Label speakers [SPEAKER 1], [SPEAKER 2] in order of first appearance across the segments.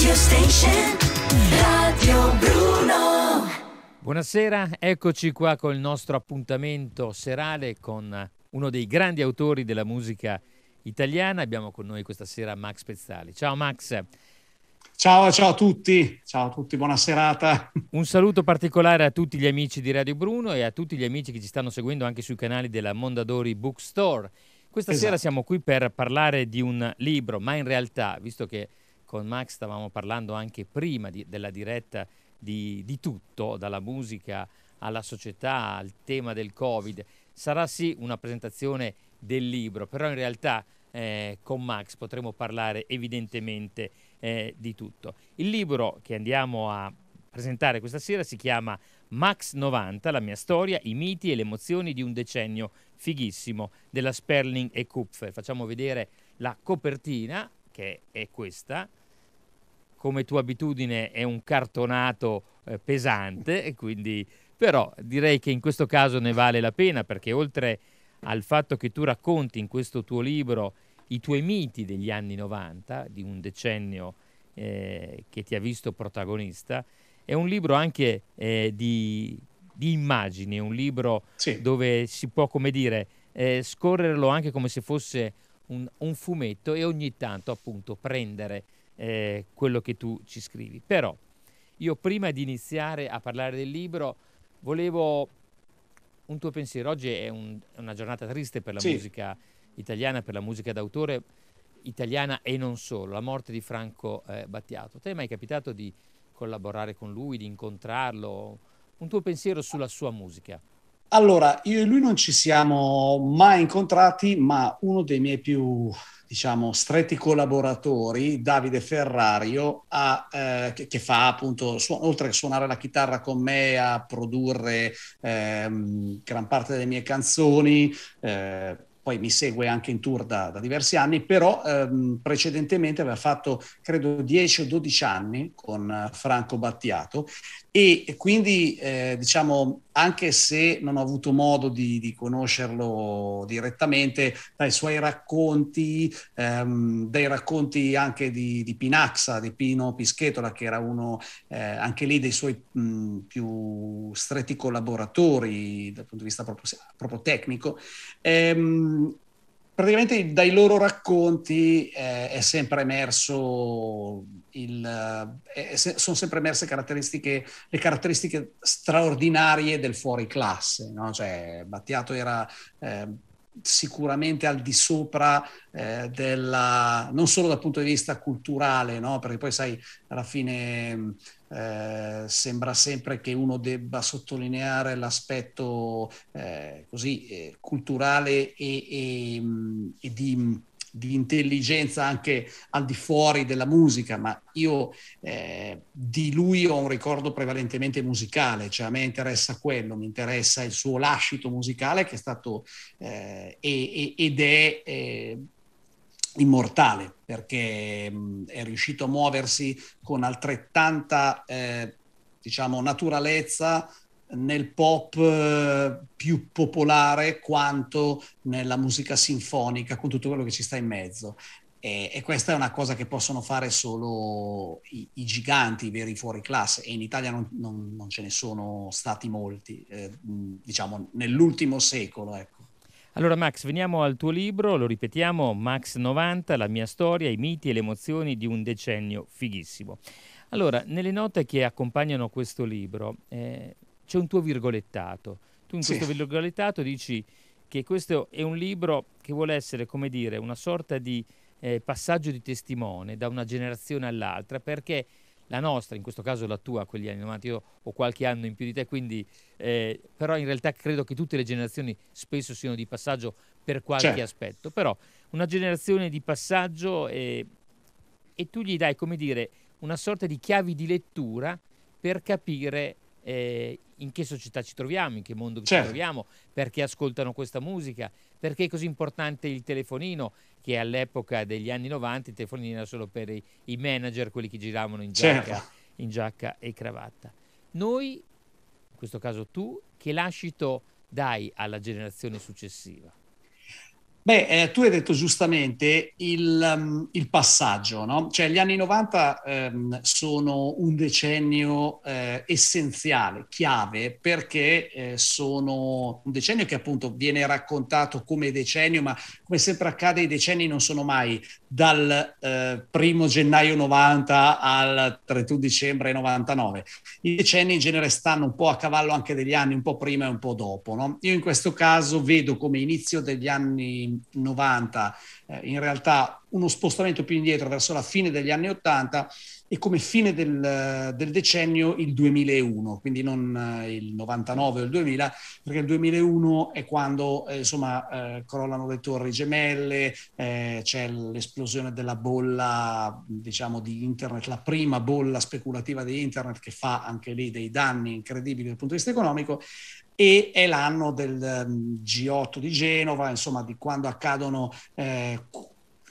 [SPEAKER 1] Radio Station
[SPEAKER 2] Radio Bruno Buonasera, eccoci qua con il nostro appuntamento serale con uno dei grandi autori della musica italiana. Abbiamo con noi questa sera Max Pezzali. Ciao Max. Ciao, ciao a tutti, ciao a tutti, buona serata. Un saluto particolare a tutti gli amici di Radio Bruno e a tutti gli amici che ci stanno seguendo anche sui canali della Mondadori Bookstore. Questa esatto. sera siamo qui per parlare di un libro, ma in realtà, visto che con Max stavamo parlando anche prima di, della diretta di, di tutto, dalla musica alla società, al tema del Covid. Sarà sì una presentazione del libro, però in realtà eh, con Max potremo parlare evidentemente eh, di tutto. Il libro che andiamo a presentare questa sera si chiama Max 90, la mia storia, i miti e le emozioni di un decennio fighissimo della Sperling e Kupfer. Facciamo vedere la copertina che è questa come tua abitudine è un cartonato eh, pesante e quindi però direi che in questo caso ne vale la pena perché oltre al fatto che tu racconti in questo tuo libro i tuoi miti degli anni 90, di un decennio eh, che ti ha visto protagonista, è un libro anche eh, di, di, immagini, è un libro sì. dove si può, come dire, eh, scorrerlo anche come se fosse un, un fumetto e ogni tanto appunto prendere eh, quello che tu ci scrivi. Però io prima di iniziare a parlare del libro volevo un tuo pensiero. Oggi è un, una giornata triste per la sì. musica italiana, per la musica d'autore italiana e non solo, la morte di Franco eh, Battiato. Te è mai capitato di collaborare con lui, di incontrarlo? Un tuo pensiero sulla sua musica? Allora,
[SPEAKER 1] io e lui non ci siamo mai incontrati, ma uno dei miei più diciamo, stretti collaboratori, Davide Ferrario, a, eh, che, che, fa appunto, su, oltre a suonare la chitarra con me, a produrre eh, gran parte delle mie canzoni, eh, poi mi segue anche in tour da, da diversi anni, però ehm, precedentemente aveva fatto credo 10 o 12 anni con eh, Franco Battiato, e quindi, eh, diciamo, anche se non ho avuto modo di, di conoscerlo direttamente, dai suoi racconti, ehm, dai racconti anche di, di, Pinaxa, di Pino Pischetola, che era uno eh, anche lì dei suoi mh, più stretti collaboratori dal punto di vista proprio, proprio tecnico, ehm, praticamente dai loro racconti eh, è sempre emerso il, eh, se, sono sempre emerse caratteristiche, le caratteristiche straordinarie del fuori classe, no? cioè, Battiato era eh, sicuramente al di sopra eh, della, non solo dal punto di vista culturale, no? perché poi sai, alla fine eh, sembra sempre che uno debba sottolineare l'aspetto eh, così eh, culturale e, e, mm, e di di intelligenza anche al di fuori della musica, ma io eh, di lui ho un ricordo prevalentemente musicale, cioè a me interessa quello, mi interessa il suo lascito musicale che è stato eh, ed è... Eh, immortale perché è riuscito a muoversi con altrettanta eh, diciamo naturalezza nel pop eh, più popolare quanto nella musica sinfonica, con tutto quello che ci sta in mezzo. E, e questa è una cosa che possono fare solo i, i giganti, i veri fuori classe, e in Italia non, non, non ce ne sono stati molti, eh, diciamo nell'ultimo secolo. Ecco.
[SPEAKER 2] Allora Max, veniamo al tuo libro, lo ripetiamo, Max 90, la mia storia, i miti e le emozioni di un decennio fighissimo. Allora, nelle note che accompagnano questo libro, eh, c'è un tuo virgolettato. Tu in questo sì. virgolettato dici che questo è un libro che vuole essere, come dire, una sorta di eh, passaggio di testimone da una generazione all'altra, perché la nostra, in questo caso la tua, quegli anni 90, io ho qualche anno in più di te, quindi eh, però in realtà credo che tutte le generazioni spesso siano di passaggio per qualche certo. aspetto, però una generazione di passaggio eh, e tu gli dai, come dire, una sorta di chiavi di lettura per capire eh, in che società ci troviamo, in che mondo certo. ci troviamo, perché ascoltano questa musica, perché è così importante il telefonino, che all'epoca degli anni 90 il telefonino era solo per i, i manager, quelli che giravano in giacca, certo. in giacca e cravatta. Noi, in questo caso tu, che lascito dai alla generazione successiva?
[SPEAKER 1] Beh, eh, tu hai detto giustamente il, um, il passaggio, no? Cioè gli anni 90 ehm, sono un decennio eh, essenziale, chiave, perché eh, sono un decennio che appunto viene raccontato come decennio, ma come sempre accade i decenni non sono mai dal eh, primo gennaio 90 al 31 dicembre 99. I decenni in genere stanno un po' a cavallo anche degli anni, un po' prima e un po' dopo, no? Io in questo caso vedo come inizio degli anni 90, eh, in realtà uno spostamento più indietro verso la fine degli anni 80 e come fine del, del decennio il 2001, quindi non eh, il 99 o il 2000, perché il 2001 è quando eh, insomma, eh, crollano le torri gemelle, eh, c'è l'esplosione della bolla diciamo, di internet, la prima bolla speculativa di internet che fa anche lì dei danni incredibili dal punto di vista economico e è l'anno del ehm, G8 di Genova, insomma di quando accadono, eh,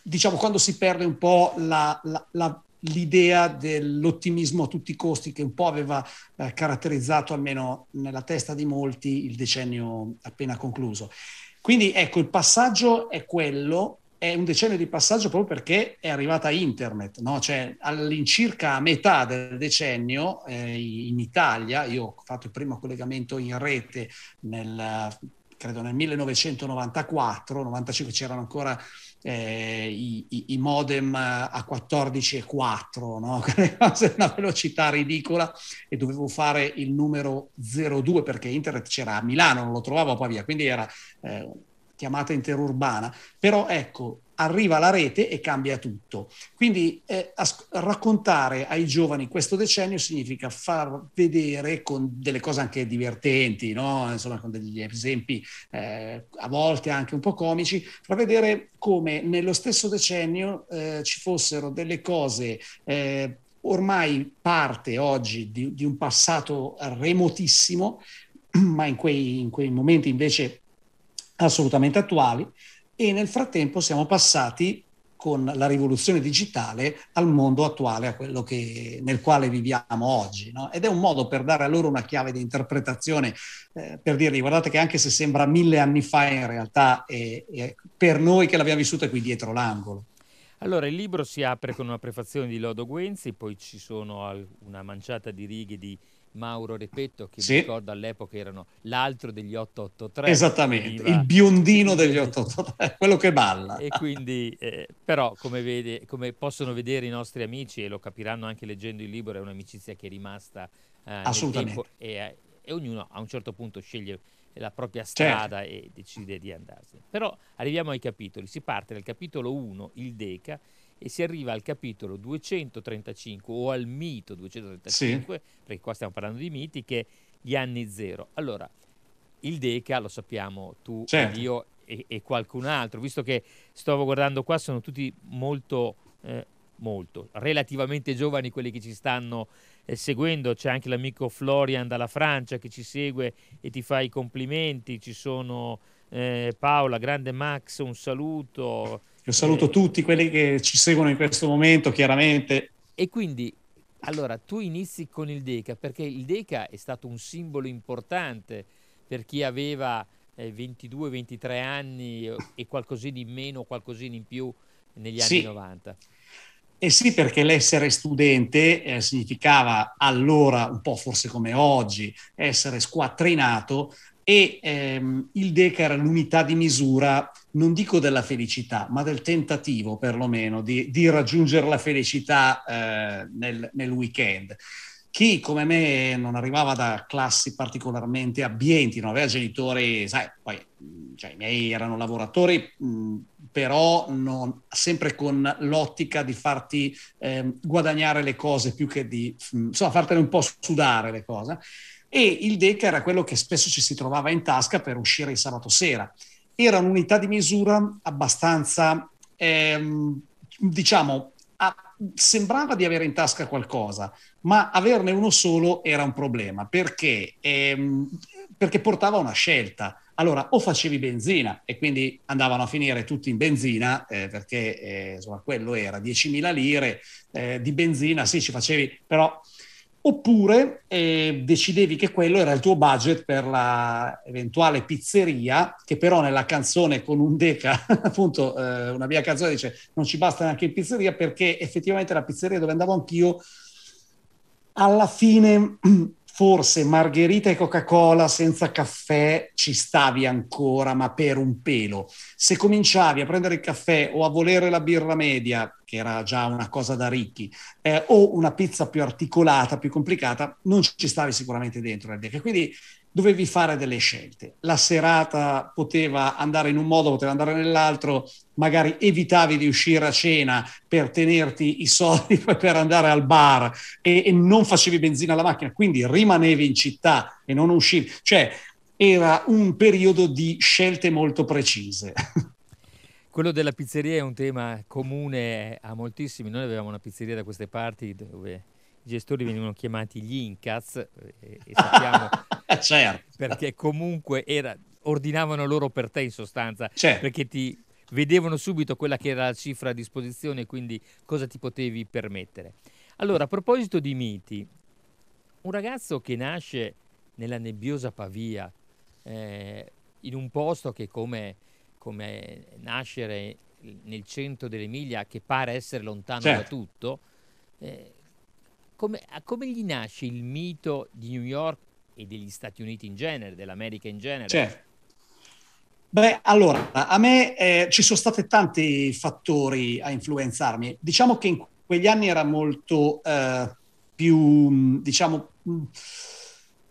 [SPEAKER 1] diciamo quando si perde un po' la, la, la, l'idea dell'ottimismo a tutti i costi che un po' aveva eh, caratterizzato almeno nella testa di molti il decennio appena concluso. Quindi ecco, il passaggio è quello è un decennio di passaggio proprio perché è arrivata internet, no? cioè all'incirca a metà del decennio eh, in Italia, io ho fatto il primo collegamento in rete nel, credo nel 1994, 95 c'erano ancora eh, i, i, i, modem a 14 e 4, no? una velocità ridicola e dovevo fare il numero 02 perché internet c'era a Milano, non lo trovavo poi via, quindi era eh, chiamata interurbana, però ecco, arriva la rete e cambia tutto. Quindi eh, as- raccontare ai giovani questo decennio significa far vedere con delle cose anche divertenti, no? insomma con degli esempi eh, a volte anche un po' comici, far vedere come nello stesso decennio eh, ci fossero delle cose eh, ormai parte oggi di, di un passato remotissimo, ma in quei, in quei momenti invece assolutamente attuali e nel frattempo siamo passati con la rivoluzione digitale al mondo attuale, a quello che, nel quale viviamo oggi. No? Ed è un modo per dare a loro una chiave di interpretazione, eh, per dirgli guardate che anche se sembra mille anni fa in realtà è, è per noi che l'abbiamo vissuta qui dietro l'angolo.
[SPEAKER 2] Allora, il libro si apre con una prefazione di Lodo Guenzi, poi ci sono una manciata di righe di Mauro Repetto, che sì. mi ricordo all'epoca erano l'altro degli 883. Esattamente, il
[SPEAKER 1] biondino degli 883, quello che balla.
[SPEAKER 2] E quindi, eh, però, come, vede, come, possono vedere i nostri amici, e lo capiranno anche leggendo il libro, è un'amicizia che è rimasta eh, Assolutamente. E, eh, e, ognuno a un certo punto sceglie la propria certo. strada certo. e decide di andarsene. Però arriviamo ai capitoli, si parte dal capitolo 1, il Deca, e si arriva al capitolo 235 o al mito 235, sì. perché qua stiamo parlando di miti, che gli anni zero. Allora, il Deca lo sappiamo tu certo. io e, e, qualcun altro, visto che stavo guardando qua sono tutti molto, eh, molto, relativamente giovani quelli che ci stanno eh, seguendo, c'è anche l'amico Florian dalla Francia che ci segue e ti fa i complimenti, ci sono eh, Paola, grande Max, un saluto.
[SPEAKER 1] Io saluto e... Eh. tutti quelli che
[SPEAKER 2] ci seguono in questo momento, chiaramente. E quindi, allora, tu inizi con il Deca, perché il Deca è stato un simbolo importante per chi aveva eh, 22-23 anni eh, e qualcosina in meno, qualcosina in più negli anni sì. 90.
[SPEAKER 1] E eh sì, perché l'essere studente eh, significava allora, un po' forse come oggi, essere squattrinato e ehm, il DECA era l'unità di misura non dico della felicità, ma del tentativo perlomeno di, di raggiungere la felicità eh, nel, nel weekend chi come me non arrivava da classi particolarmente abbienti, non aveva genitori, sai, poi cioè, i miei erano lavoratori, mh, però non, sempre con l'ottica di farti eh, guadagnare le cose più che di, insomma, fartene un po' sudare le cose. E il DEC era quello che spesso ci si trovava in tasca per uscire il sabato sera era un'unità di misura abbastanza, ehm, diciamo, a, sembrava di avere in tasca qualcosa, ma averne uno solo era un problema perché, ehm, perché portava una scelta. Allora, o facevi benzina e quindi andavano a finire tutti in benzina, eh, perché eh, insomma, quello era 10.000 lire eh, di benzina, sì, ci facevi, però oppure eh, decidevi che quello era il tuo budget per l'eventuale pizzeria, che però nella canzone con un deca, appunto eh, una mia canzone dice non ci basta neanche in pizzeria perché effettivamente la pizzeria dove andavo anch'io alla fine forse margherita e Coca-Cola senza caffè ci stavi ancora, ma per un pelo. Se cominciavi a prendere il caffè o a volere la birra media, che era già una cosa da ricchi, eh, o una pizza più articolata, più complicata, non ci stavi sicuramente dentro. Quindi dovevi fare delle scelte. La serata poteva andare in un modo, poteva andare nell'altro, magari evitavi di uscire a cena per tenerti i soldi per andare al bar e, e non facevi benzina alla macchina, quindi rimanevi in città e non uscivi. Cioè, era un periodo di scelte molto precise.
[SPEAKER 2] Quello della pizzeria è un tema comune a moltissimi. Noi avevamo una pizzeria da queste parti dove i gestori venivano chiamati gli incaz eh, e, e sappiamo certo. Perché comunque era, ordinavano loro per te in sostanza, certo. perché ti vedevano subito quella che era la cifra a disposizione, quindi cosa ti potevi permettere. Allora, a proposito di miti, un ragazzo che nasce nella nebbiosa Pavia, eh, in un posto che come, come nascere nel centro dell'Emilia, che pare essere lontano certo. da tutto, eh, come, come, gli nasce il mito di New York e degli Stati Uniti in genere, dell'America in genere? Certo.
[SPEAKER 1] Beh, allora, a me eh, ci sono stati tanti fattori a influenzarmi. Diciamo che in quegli anni era molto eh, più, mm, diciamo, mm,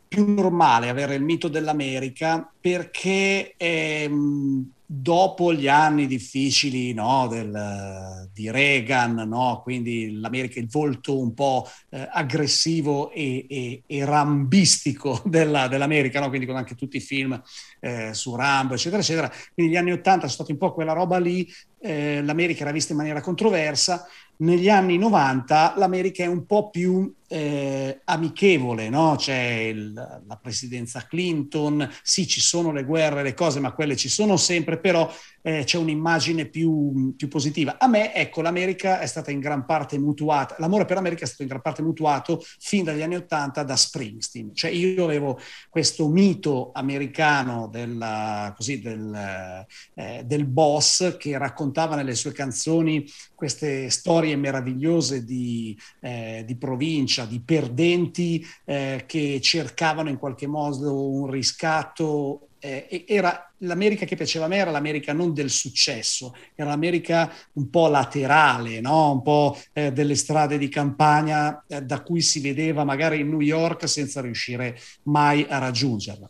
[SPEAKER 1] più normale avere il mito dell'America perché ehm, dopo gli anni difficili no, del, di Reagan, no, quindi l'America, il volto un po' eh, aggressivo e, e, e rambistico della, dell'America, no? quindi con anche tutti i film eh, su Rambo, eccetera, eccetera. Quindi gli anni 80 sono stati un po' quella roba lì, eh, l'America era vista in maniera controversa, negli anni 90 l'America è un po' più eh, amichevole, no? c'è il, la presidenza Clinton, sì ci sono le guerre, le cose, ma quelle ci sono sempre, però eh, c'è un'immagine più, più, positiva. A me, ecco, l'America è stata in gran parte mutuata, l'amore per l'America è stato in gran parte mutuato fin dagli anni Ottanta da Springsteen. Cioè io avevo questo mito americano della, così, del, eh, del boss che raccontava nelle sue canzoni queste storie meravigliose di, eh, di provincia, di perdenti eh, che cercavano in qualche modo un riscatto eh, era l'America che piaceva a me era l'America non del successo, era l'America un po' laterale, no? un po' eh, delle strade di campagna eh, da cui si vedeva magari New York senza riuscire mai a raggiungerla.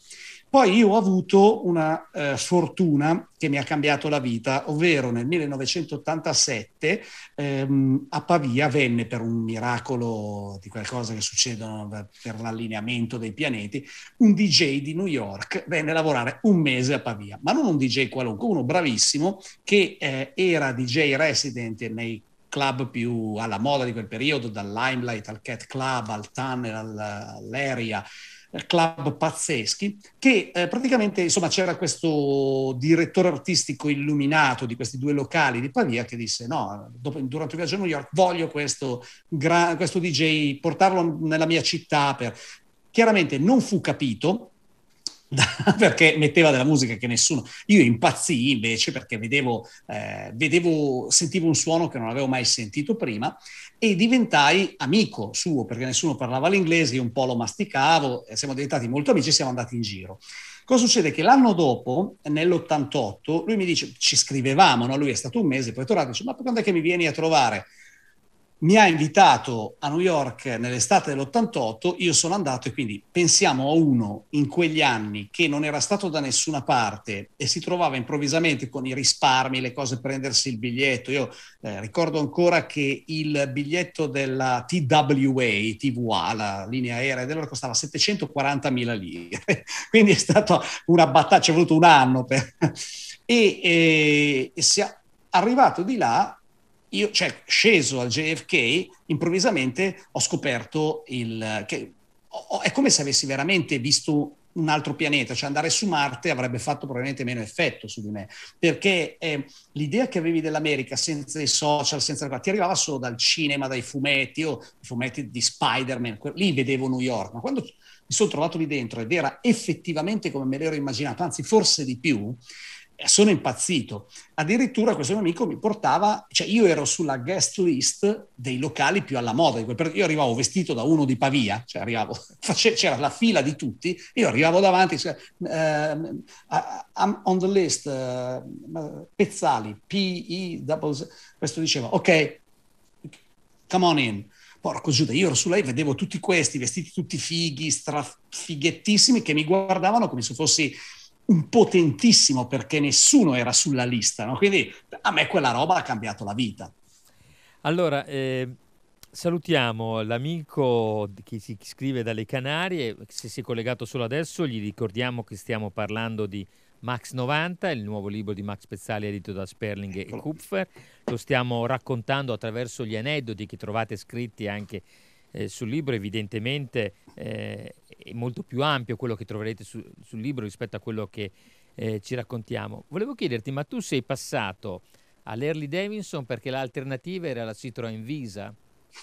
[SPEAKER 1] Poi io ho avuto una eh, sfortuna che mi ha cambiato la vita, ovvero nel 1987 ehm, a Pavia venne per un miracolo di qualcosa che succedono per l'allineamento dei pianeti, un DJ di New York venne a lavorare un mese a Pavia, ma non un DJ qualunque, uno bravissimo che eh, era DJ resident nei club più alla moda di quel periodo, dal Limelight al Cat Club, al Tunnel, all'Area club pazzeschi, che eh, praticamente insomma, c'era questo direttore artistico illuminato di questi due locali di Pavia che disse no, dopo, durante il viaggio a New York voglio questo, gra- questo DJ, portarlo nella mia città. Per... Chiaramente non fu capito, perché metteva della musica che nessuno. Io impazzì invece perché vedevo, eh, vedevo, sentivo un suono che non avevo mai sentito prima e diventai amico suo perché nessuno parlava l'inglese, io un po' lo masticavo, siamo diventati molto amici e siamo andati in giro. Cosa succede? Che l'anno dopo, nell'88, lui mi dice, ci scrivevamo, no? lui è stato un mese, poi è tornato dice, ma quando è che mi vieni a trovare? mi ha invitato a New York nell'estate dell'88, io sono andato e quindi pensiamo a uno in quegli anni che non era stato da nessuna parte e si trovava improvvisamente con i risparmi, le cose, prendersi il biglietto. Io eh, ricordo ancora che il biglietto della TWA, TVA, la linea aerea dell'ora, costava mila lire, quindi è stata una battaglia, ci è voluto un anno per... E, eh, e, e si è arrivato di là io, cioè, sceso al JFK, improvvisamente ho scoperto il, che è come se avessi veramente visto un altro pianeta, cioè andare su Marte avrebbe fatto probabilmente meno effetto su di me, perché eh, l'idea che avevi dell'America senza i social, senza ti arrivava solo dal cinema, dai fumetti o oh, i fumetti di Spider-Man, lì vedevo New York, ma quando mi sono trovato lì dentro ed era effettivamente come me l'ero immaginato, anzi forse di più, sono impazzito. Addirittura questo mio amico mi portava, cioè io ero sulla guest list dei locali più alla moda, io arrivavo vestito da uno di Pavia, cioè arrivavo, c'era la fila di tutti, io arrivavo davanti, cioè, uh, I'm on the list, uh, Pezzali, P-E, questo diceva, ok, come on in. Porco Giuda, io ero su lei, vedevo tutti questi vestiti tutti fighi, strafighettissimi, che mi guardavano come se fossi un potentissimo perché nessuno era sulla lista, no? quindi a me quella roba ha cambiato la vita.
[SPEAKER 2] Allora, eh, salutiamo l'amico che si scrive dalle Canarie, se si è collegato solo adesso gli ricordiamo che stiamo parlando di Max 90, il nuovo libro di Max Pezzali edito da Sperling Eccolo. e Kupfer, lo stiamo raccontando attraverso gli aneddoti che trovate scritti anche eh, sul libro, evidentemente... Eh, è molto più ampio quello che troverete su, sul libro rispetto a quello che eh, ci raccontiamo. Volevo chiederti, ma tu sei passato all'Early Davidson perché l'alternativa era la Citroën Visa?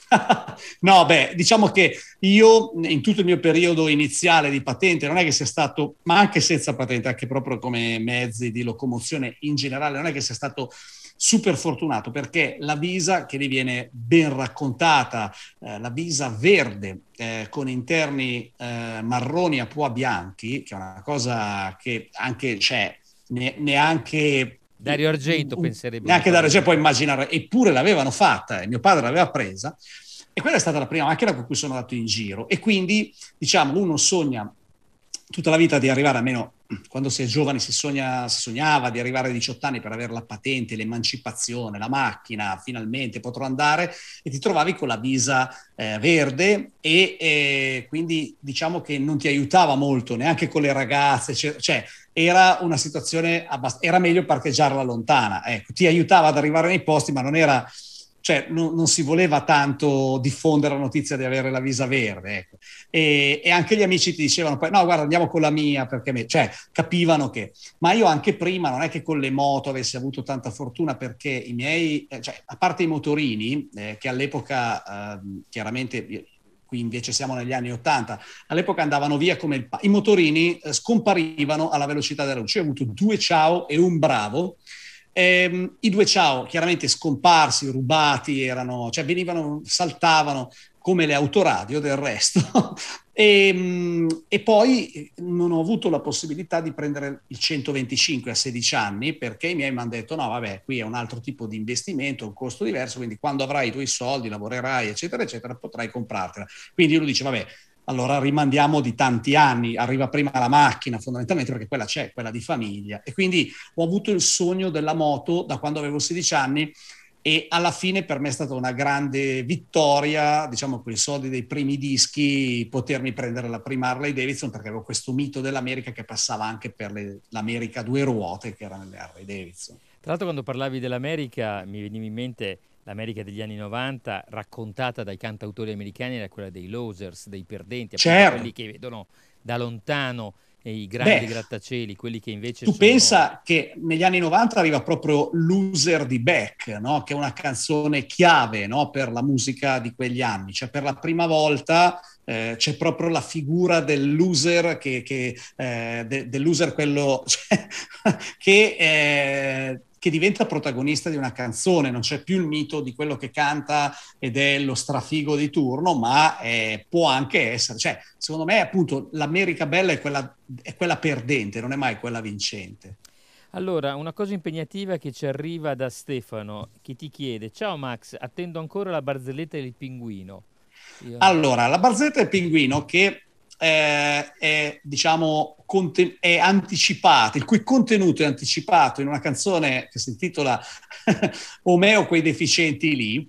[SPEAKER 1] no, beh, diciamo che io in tutto il mio periodo iniziale di patente non è che sia stato, ma anche senza patente, anche proprio come mezzi di locomozione in generale, non è che sia stato super fortunato perché la visa che lì viene ben raccontata, eh, la visa verde eh, con interni eh, marroni a pua bianchi, che è una cosa che anche c'è, cioè, ne, neanche Dario Argento penserebbe. Neanche Dario Argento può immaginare, eppure l'avevano fatta, eh, mio padre l'aveva presa. E quella è stata la prima macchina con cui sono andato in giro. E quindi, diciamo, uno sogna tutta la vita di arrivare, almeno quando si è giovani si, sogna, si sognava di arrivare a 18 anni per avere la patente, l'emancipazione, la macchina, finalmente potrò andare e ti trovavi con la visa eh, verde e eh, quindi diciamo che non ti aiutava molto neanche con le ragazze, cioè, cioè era una situazione abbastanza, era meglio parcheggiarla lontana, ecco, ti aiutava ad arrivare nei posti ma non era cioè non, non si voleva tanto diffondere la notizia di avere la visa verde. Ecco. E, e, anche gli amici ti dicevano poi, no, guarda, andiamo con la mia, perché me... cioè, capivano che... Ma io anche prima non è che con le moto avessi avuto tanta fortuna perché i miei, eh, cioè, a parte i motorini, eh, che all'epoca eh, chiaramente qui invece siamo negli anni 80, all'epoca andavano via come il... Pa- I motorini eh, scomparivano alla velocità della luce. Io ho avuto due ciao e un bravo Ehm, I due ciao, chiaramente scomparsi, rubati, erano, cioè venivano, saltavano come le autoradio del resto. e, ehm, e, poi eh, non ho avuto la possibilità di prendere il 125 a 16 anni perché i miei mi hanno detto no, vabbè, qui è un altro tipo di investimento, un costo diverso, quindi quando avrai i tuoi soldi, lavorerai, eccetera, eccetera, potrai comprartela. Quindi lui dice, vabbè, allora rimandiamo di tanti anni, arriva prima la macchina fondamentalmente perché quella c'è, quella di famiglia. E quindi ho avuto il sogno della moto da quando avevo 16 anni e alla fine per me è stata una grande vittoria, diciamo con i soldi dei primi dischi, potermi prendere la prima Harley Davidson perché avevo questo mito dell'America che passava anche per le, l'America due ruote che era le Harley Davidson.
[SPEAKER 2] Tra l'altro quando parlavi dell'America mi veniva in mente l'America degli anni 90 raccontata dai cantautori americani era quella dei losers, dei perdenti, certo. quelli che vedono da lontano eh, i grandi Beh, grattacieli, quelli che invece... Tu sono... pensa
[SPEAKER 1] che negli anni 90 arriva proprio Loser di Beck, no? che è una canzone chiave no? per la musica di quegli anni, cioè per la prima volta eh, c'è proprio la figura dell'user che, che eh, de, dell'user quello cioè, che, eh, che diventa protagonista di una canzone, non c'è più il mito di quello che canta ed è lo strafigo di turno, ma eh, può anche essere, cioè, secondo me appunto l'America bella è quella, è quella perdente, non è mai quella vincente.
[SPEAKER 2] Allora, una cosa impegnativa che ci arriva da Stefano, che ti chiede, ciao Max, attendo ancora la barzelletta del pinguino. Io... Allora,
[SPEAKER 1] la barzelletta del pinguino che eh, è, diciamo, conten- è anticipata, il cui contenuto è anticipato in una canzone che si intitola Omeo quei deficienti lì,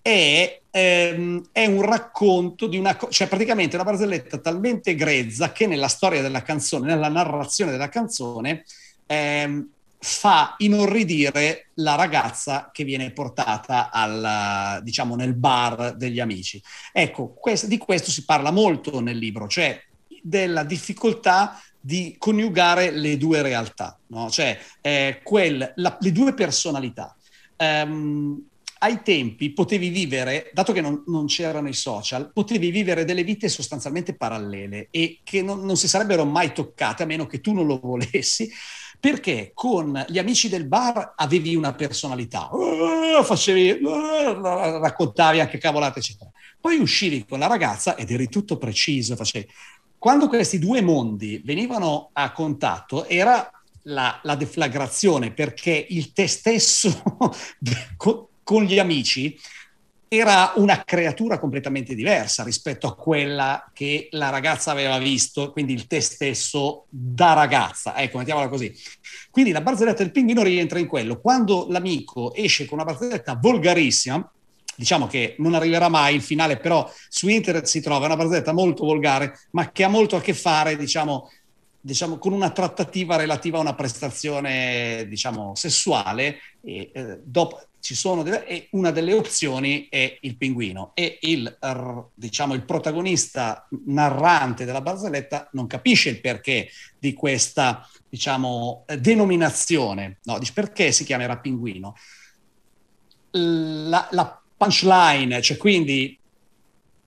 [SPEAKER 1] è, ehm, è, un racconto di una, co- cioè praticamente una barzelletta talmente grezza che nella storia della canzone, nella narrazione della canzone, ehm, fa inorridire la ragazza che viene portata al, diciamo, nel bar degli amici. Ecco, questo, di questo si parla molto nel libro, cioè della difficoltà di coniugare le due realtà, no? cioè eh, quel, la, le due personalità. Um, ai tempi potevi vivere, dato che non, non, c'erano i social, potevi vivere delle vite sostanzialmente parallele e che non, non si sarebbero mai toccate a meno che tu non lo volessi, perché con gli amici del bar avevi una personalità, uh, facevi, uh, raccontavi anche cavolate, eccetera. Poi uscivi con la ragazza ed eri tutto preciso, facevi. Quando questi due mondi venivano a contatto era la, la deflagrazione, perché il te stesso con gli amici era una creatura completamente diversa rispetto a quella che la ragazza aveva visto, quindi il te stesso da ragazza, ecco, mettiamola così. Quindi la barzelletta del pinguino rientra in quello. Quando l'amico esce con una barzelletta volgarissima, diciamo che non arriverà mai il finale, però su internet si trova una barzelletta molto volgare, ma che ha molto a che fare, diciamo, diciamo, con una trattativa relativa a una prestazione diciamo, sessuale. E, eh, dopo, ci sono delle, e una delle opzioni è il pinguino e il, diciamo, il protagonista narrante della barzelletta non capisce il perché di questa diciamo, denominazione, no, dice perché si chiamerà pinguino. La, la punchline, cioè quindi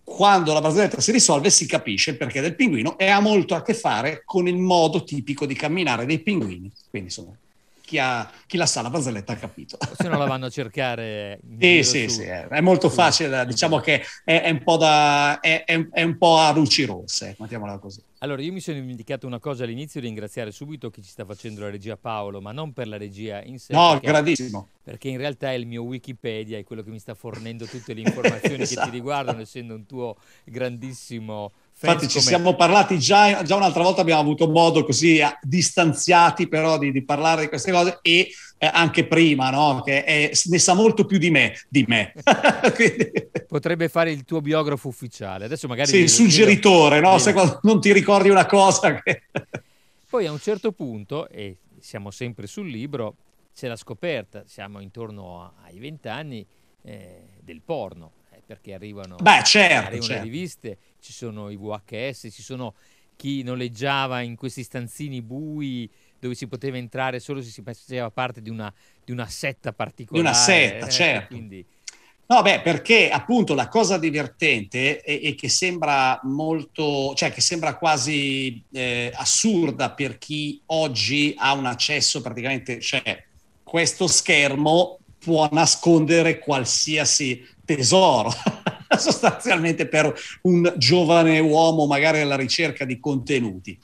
[SPEAKER 1] quando la barzelletta si risolve si capisce il perché del pinguino e ha molto a che fare con il modo tipico di camminare dei pinguini. Quindi insomma,
[SPEAKER 2] chi, ha, chi la sa la barzelletta ha capito. Se non la vanno a cercare. sì, sì, su. sì, è
[SPEAKER 1] molto facile, diciamo che è, è, un da, è, è, un po' a luci rosse, mettiamola così.
[SPEAKER 2] Allora, io mi sono dimenticato una cosa all'inizio, ringraziare subito chi ci sta facendo la regia Paolo, ma non per la regia in sé. No, perché, gradissimo. Perché in realtà è il mio Wikipedia, è quello che mi sta fornendo tutte le informazioni esatto. che ti esatto. riguardano, essendo un tuo grandissimo Infatti ci siamo
[SPEAKER 1] parlati già, già, un'altra volta, abbiamo avuto modo così eh, distanziati però di, di parlare di queste cose e eh, anche prima, no? che è, ne sa molto più di me. Di me.
[SPEAKER 2] Potrebbe fare il tuo biografo ufficiale. Adesso magari... Sì, il suggeritore, no? Se
[SPEAKER 1] non ti ricordi una cosa... Che...
[SPEAKER 2] Poi a un certo punto, e siamo sempre sul libro, c'è la scoperta, siamo intorno ai vent'anni, eh, del porno perché arrivano, Beh, certo, arrivano certo. le riviste, ci sono i VHS, ci sono chi noleggiava in questi stanzini bui dove si poteva entrare solo se si faceva parte di una, di una setta particolare. Di una setta, eh, certo. Quindi...
[SPEAKER 1] No, beh, perché appunto la cosa divertente e, che sembra molto, cioè che sembra quasi eh, assurda per chi oggi ha un accesso praticamente, cioè questo schermo può nascondere qualsiasi tesoro, sostanzialmente per un giovane uomo magari alla ricerca di contenuti.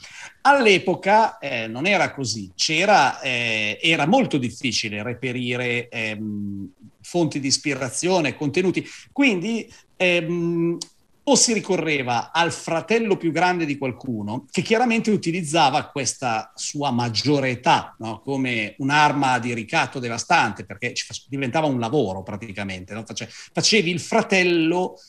[SPEAKER 1] All'epoca eh, non era così, eh, era molto difficile reperire ehm, fonti di ispirazione, contenuti, quindi ehm, o si ricorreva al fratello più grande di qualcuno che chiaramente utilizzava questa sua maggiore età no? come un'arma di ricatto devastante perché diventava un lavoro praticamente. No? facevi il fratello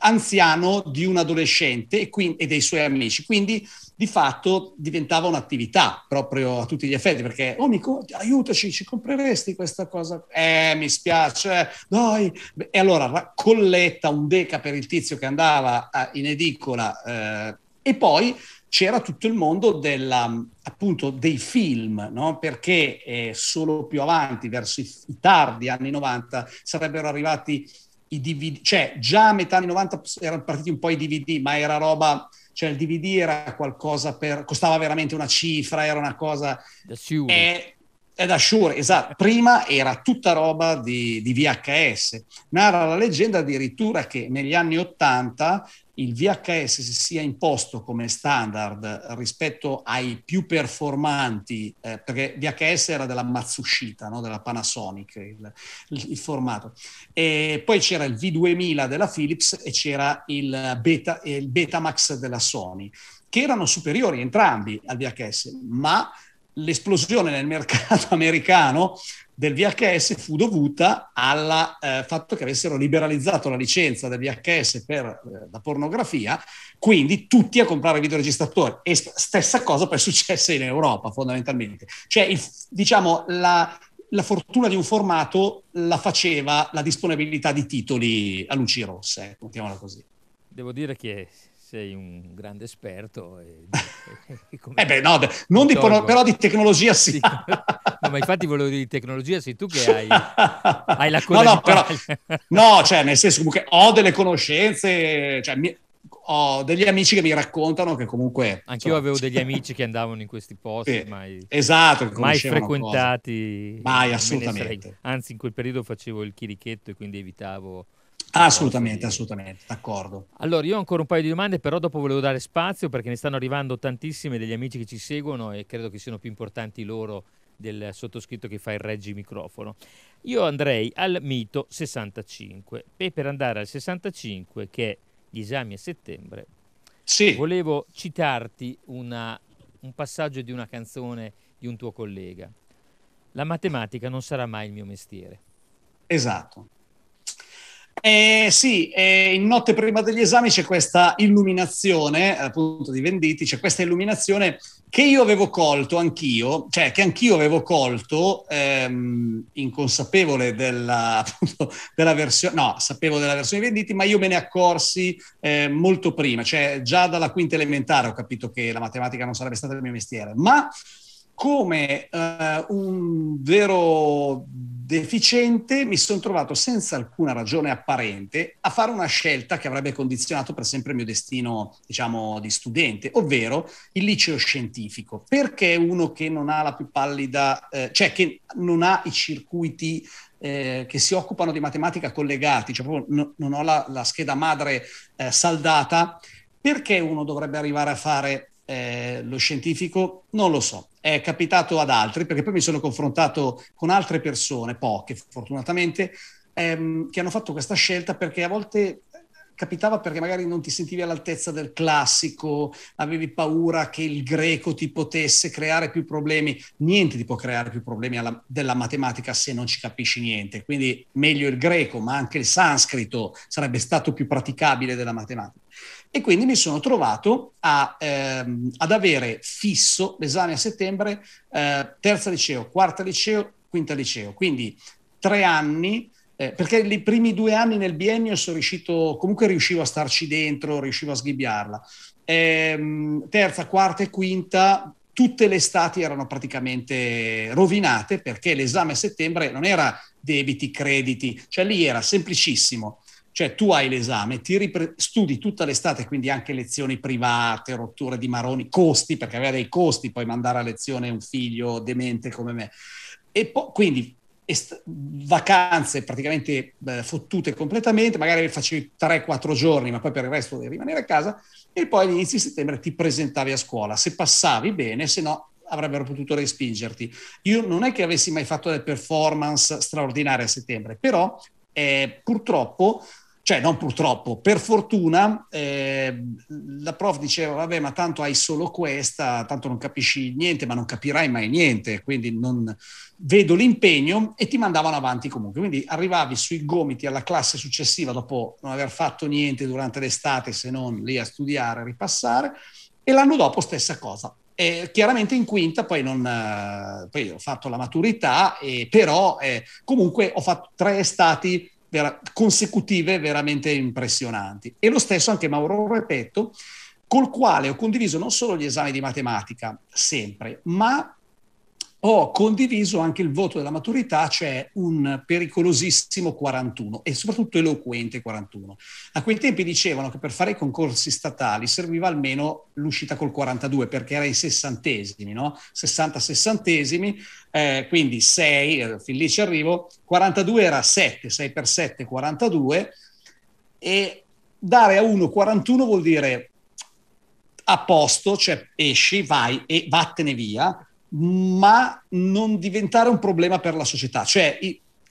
[SPEAKER 1] anziano di un adolescente e, quindi, e dei suoi amici. Quindi di fatto diventava un'attività proprio a tutti gli effetti, perché, oh amico, aiutaci, ci compreresti questa cosa? Eh, mi spiace, dai. E allora colletta un deca per il tizio che andava a, eh, in edicola eh, e poi c'era tutto il mondo della, appunto, dei film, no? perché eh, solo più avanti, verso i, i tardi anni 90, sarebbero arrivati i DVD, cioè già a metà anni 90 erano partiti un po' i DVD, ma era roba cioè il DVD era qualcosa per... costava veramente una cifra, era una cosa... Da sure. È, eh, è da sure, esatto. Prima era tutta roba di, di VHS. Narra la leggenda addirittura che negli anni '80 il VHS si sia imposto come standard rispetto ai più performanti, eh, perché VHS era della Matsushita, no? della Panasonic, il, il, formato. E poi c'era il V2000 della Philips e c'era il, Beta, il Betamax della Sony, che erano superiori entrambi al VHS, ma l'esplosione nel mercato americano del VHS fu dovuta al eh, fatto che avessero liberalizzato la licenza del VHS per eh, la pornografia, quindi tutti a comprare videoregistratori. E stessa cosa poi successe in Europa, fondamentalmente. Cioè, il, diciamo, la, la fortuna di un formato la faceva la disponibilità di
[SPEAKER 2] titoli a luci rosse, eh, mettiamola così. Devo dire che sei un grande esperto. E, e, eh beh, no, non di, però di
[SPEAKER 1] tecnologia sì. sì. No,
[SPEAKER 2] ma infatti volevo dire di tecnologia sei tu che hai, hai
[SPEAKER 1] la conoscenza. no, no, però, no, cioè nel senso comunque ho delle conoscenze, cioè, mi, ho degli amici che mi raccontano
[SPEAKER 2] che comunque... Anche io avevo degli amici che andavano in questi posti sì, mai, esatto, mai frequentati. Cose. Mai, assolutamente. anzi, in quel periodo facevo il chirichetto e quindi evitavo Assolutamente,
[SPEAKER 1] assolutamente, d'accordo.
[SPEAKER 2] Allora, io ho ancora un paio di domande, però dopo volevo dare spazio perché ne stanno arrivando tantissime degli amici che ci seguono e credo che siano più importanti loro del sottoscritto che fa il reggi microfono. Io andrei al mito 65 e per andare al 65 che è gli esami a settembre sì. volevo citarti una, un passaggio di una canzone di un tuo collega. La matematica non sarà mai il mio mestiere.
[SPEAKER 1] Esatto. Eh, sì, eh, in notte prima degli esami c'è questa illuminazione, appunto di Venditti, c'è questa illuminazione che io avevo colto anch'io, cioè che anch'io avevo colto ehm, inconsapevole della, appunto, della versione, no, sapevo della versione di Venditti, ma io me ne accorsi eh, molto prima, cioè già dalla quinta elementare ho capito che la matematica non sarebbe stata il mio mestiere, ma come eh, un vero deficiente mi sono trovato senza alcuna ragione apparente a fare una scelta che avrebbe condizionato per sempre il mio destino, diciamo, di studente, ovvero il liceo scientifico. Perché uno che non ha la più pallida, eh, cioè che non ha i circuiti eh, che si occupano di matematica collegati, cioè proprio no, non ho la, la scheda madre eh, saldata, perché uno dovrebbe arrivare a fare eh, lo scientifico, non lo so. È capitato ad altri, perché poi mi sono confrontato con altre persone, poche fortunatamente, ehm, che hanno fatto questa scelta perché a volte eh, capitava perché magari non ti sentivi all'altezza del classico, avevi paura che il greco ti potesse creare più problemi. Niente ti può creare più problemi alla, della matematica se non ci capisci niente. Quindi meglio il greco, ma anche il sanscrito sarebbe stato più praticabile della matematica e quindi mi sono trovato a, ehm, ad avere fisso l'esame a settembre, eh, terza liceo, quarta liceo, quinta liceo, quindi tre anni. Eh, perché i primi due anni nel biennio sono riuscito, comunque riuscivo a starci dentro, riuscivo a sghibbiarla. Eh, terza, quarta e quinta, tutte le estati erano praticamente rovinate perché l'esame a settembre non era debiti, crediti, cioè lì era semplicissimo. Cioè tu hai l'esame, ripre- studi tutta l'estate, quindi anche lezioni private, rotture di maroni, costi, perché aveva dei costi poi mandare a lezione un figlio demente come me. E poi quindi est- vacanze praticamente eh, fottute completamente, magari facevi 3-4 giorni, ma poi per il resto devi rimanere a casa e poi all'inizio di settembre ti presentavi a scuola. Se passavi bene, se no avrebbero potuto respingerti. Io non è che avessi mai fatto delle performance straordinarie a settembre, però eh, purtroppo cioè non purtroppo, per fortuna eh, la prof diceva vabbè ma tanto hai solo questa, tanto non capisci niente, ma non capirai mai niente, quindi non vedo l'impegno e ti mandavano avanti comunque, quindi arrivavi sui gomiti alla classe successiva dopo non aver fatto niente durante l'estate se non lì a studiare, a ripassare e l'anno dopo stessa cosa. Eh, chiaramente in quinta poi, non, poi ho fatto la maturità, però eh, comunque ho fatto tre estati vera- consecutive veramente impressionanti. E lo stesso anche Mauro Repetto, col quale ho condiviso non solo gli esami di matematica sempre, ma ho condiviso anche il voto della maturità, cioè un pericolosissimo 41 e soprattutto eloquente 41. A quei tempi dicevano che per fare i concorsi statali serviva almeno l'uscita col 42 perché era in sessantesimi, no? 60 sessantesimi, eh, quindi 6, eh, fin lì ci arrivo, 42 era 7, 6 per 7 42 e dare a uno 41 vuol dire a posto, cioè esci, vai e vattene via ma non diventare un problema per la società. Cioè,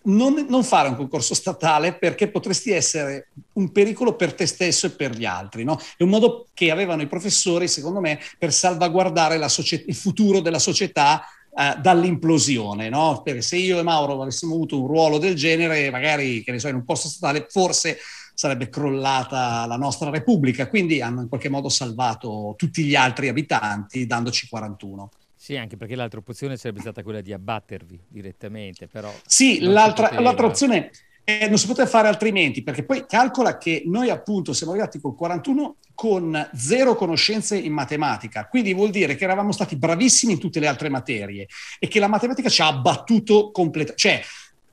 [SPEAKER 1] non, non, fare un concorso statale perché potresti essere un pericolo per te stesso e per gli altri. No? È un modo che avevano i professori, secondo me, per salvaguardare socie- il futuro della società eh, dall'implosione. No? Perché se io e Mauro avessimo avuto un ruolo del genere, magari che ne so, in un posto statale, forse sarebbe crollata la nostra Repubblica. Quindi hanno in qualche modo salvato tutti gli altri abitanti, dandoci 41.
[SPEAKER 2] Sì, anche perché l'altra opzione sarebbe stata quella di abbattervi direttamente, però... Sì, l'altra, poteva... l'altra opzione...
[SPEAKER 1] Eh, non si poteva fare altrimenti, perché poi calcola che noi appunto siamo arrivati col 41 con zero conoscenze in matematica, quindi vuol dire che eravamo stati bravissimi in tutte le altre materie e che la matematica ci ha abbattuto completamente. Cioè,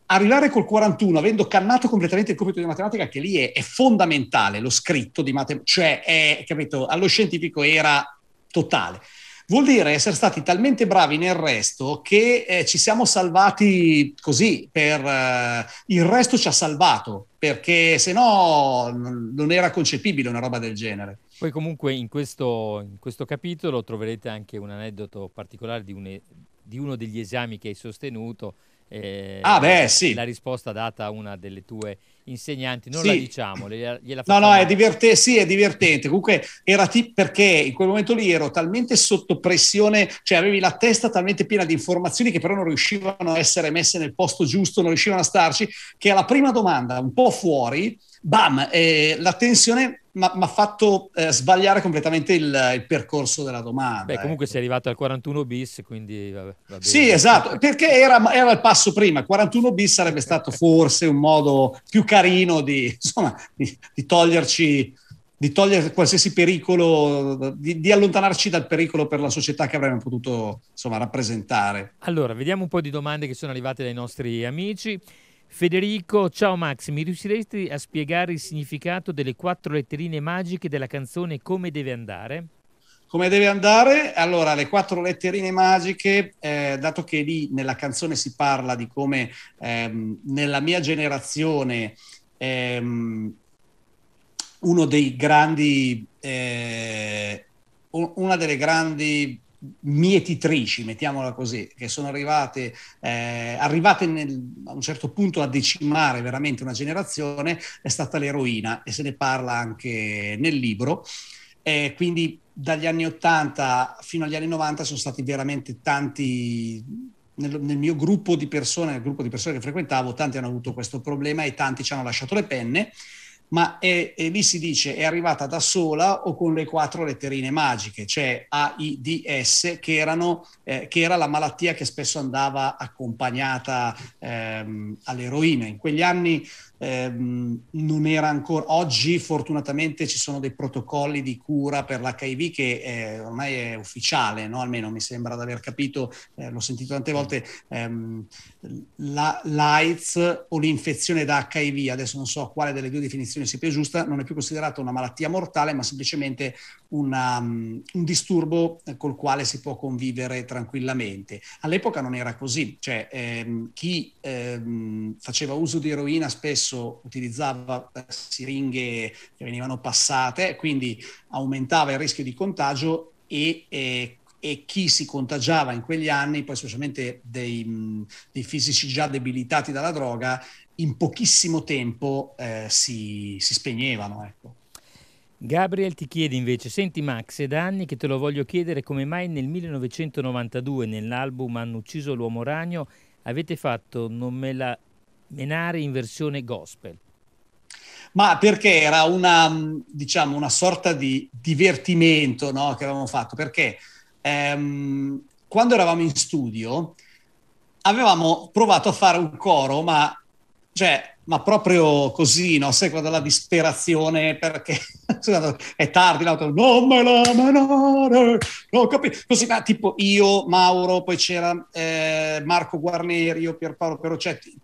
[SPEAKER 1] arrivare col 41 avendo cannato completamente il compito di matematica, che lì è, è fondamentale lo scritto di matematica, cioè, è, capito, allo scientifico era totale. Vuol dire essere stati talmente bravi nel resto che eh, ci siamo salvati così, per, eh, il resto ci ha salvato, perché se no non era concepibile una roba del genere.
[SPEAKER 2] Poi comunque in questo, in questo capitolo troverete anche un aneddoto particolare di, un, di uno degli esami che hai sostenuto eh, ah, beh, sì. La risposta data a una delle tue insegnanti, non sì. la diciamo, gliela, No, no, è, diverte-
[SPEAKER 1] sì, è divertente, comunque era t- perché in quel momento lì ero talmente sotto pressione, cioè avevi la testa talmente piena di informazioni che però non riuscivano a essere messe nel posto giusto, non riuscivano a starci, che alla prima domanda, un po' fuori, bam, eh, la tensione mi ha fatto eh, sbagliare completamente il, il, percorso della domanda. Beh, comunque
[SPEAKER 2] ecco. si arrivato al 41 bis, quindi vabbè, va Sì, esatto,
[SPEAKER 1] perché era, era, il passo prima. Il 41 bis sarebbe stato forse un modo più carino di, insomma, di, di toglierci di togliere qualsiasi pericolo, di, di, allontanarci dal pericolo per la società che avremmo potuto insomma, rappresentare.
[SPEAKER 2] Allora, vediamo un po' di domande che sono arrivate dai nostri amici. Federico, ciao Max, mi riusciresti a spiegare il significato delle quattro letterine magiche della canzone Come deve andare? Come deve andare? Allora, le quattro letterine magiche, eh, dato che lì nella
[SPEAKER 1] canzone si parla di come ehm, nella mia generazione ehm, uno dei grandi, eh, una delle grandi mietitrici, mettiamola così, che sono arrivate, eh, arrivate nel, a un certo punto a decimare veramente una generazione, è stata l'eroina e se ne parla anche nel libro. Eh, quindi dagli anni 80 fino agli anni 90 sono stati veramente tanti nel, nel, mio gruppo di persone, nel gruppo di persone che frequentavo, tanti hanno avuto questo problema e tanti ci hanno lasciato le penne ma è, lì si dice è arrivata da sola o con le quattro letterine magiche, cioè AIDS, che, erano, eh, che era la malattia che spesso andava accompagnata ehm, all'eroina. In quegli anni ehm, non era ancora... Oggi fortunatamente ci sono dei protocolli di cura per l'HIV che eh, ormai è ufficiale, no? almeno mi sembra di aver capito, eh, l'ho sentito tante mm. volte, ehm, la, l'AIDS o l'infezione da HIV, adesso non so quale delle due definizioni sia più giusta, non è più considerata una malattia mortale ma semplicemente una, mm, un disturbo eh, col quale si può convivere tranquillamente. All'epoca non era così, cioè ehm, chi ehm, faceva uso di eroina spesso utilizzava eh, siringhe che venivano passate, quindi aumentava il rischio di contagio e eh, e chi si contagiava in quegli anni, poi specialmente dei, mm, dei fisici già debilitati dalla droga, in pochissimo tempo eh,
[SPEAKER 2] si, si, spegnevano. Ecco. Gabriel ti chiede invece, senti Max, è da anni che te lo voglio chiedere come mai nel 1992 nell'album Hanno ucciso l'uomo ragno avete fatto Non me la menare in versione gospel? Ma perché era una, diciamo, una sorta di divertimento
[SPEAKER 1] no, che avevamo fatto, perché ehm, quando eravamo in studio avevamo provato a fare un coro, ma cioè, ma proprio così, no? Sai, quella della disperazione perché è tardi, l'auto, non me la menare, non capisco. Così, ma tipo io, Mauro, poi c'era eh, Marco io, Pierpaolo Perocetti,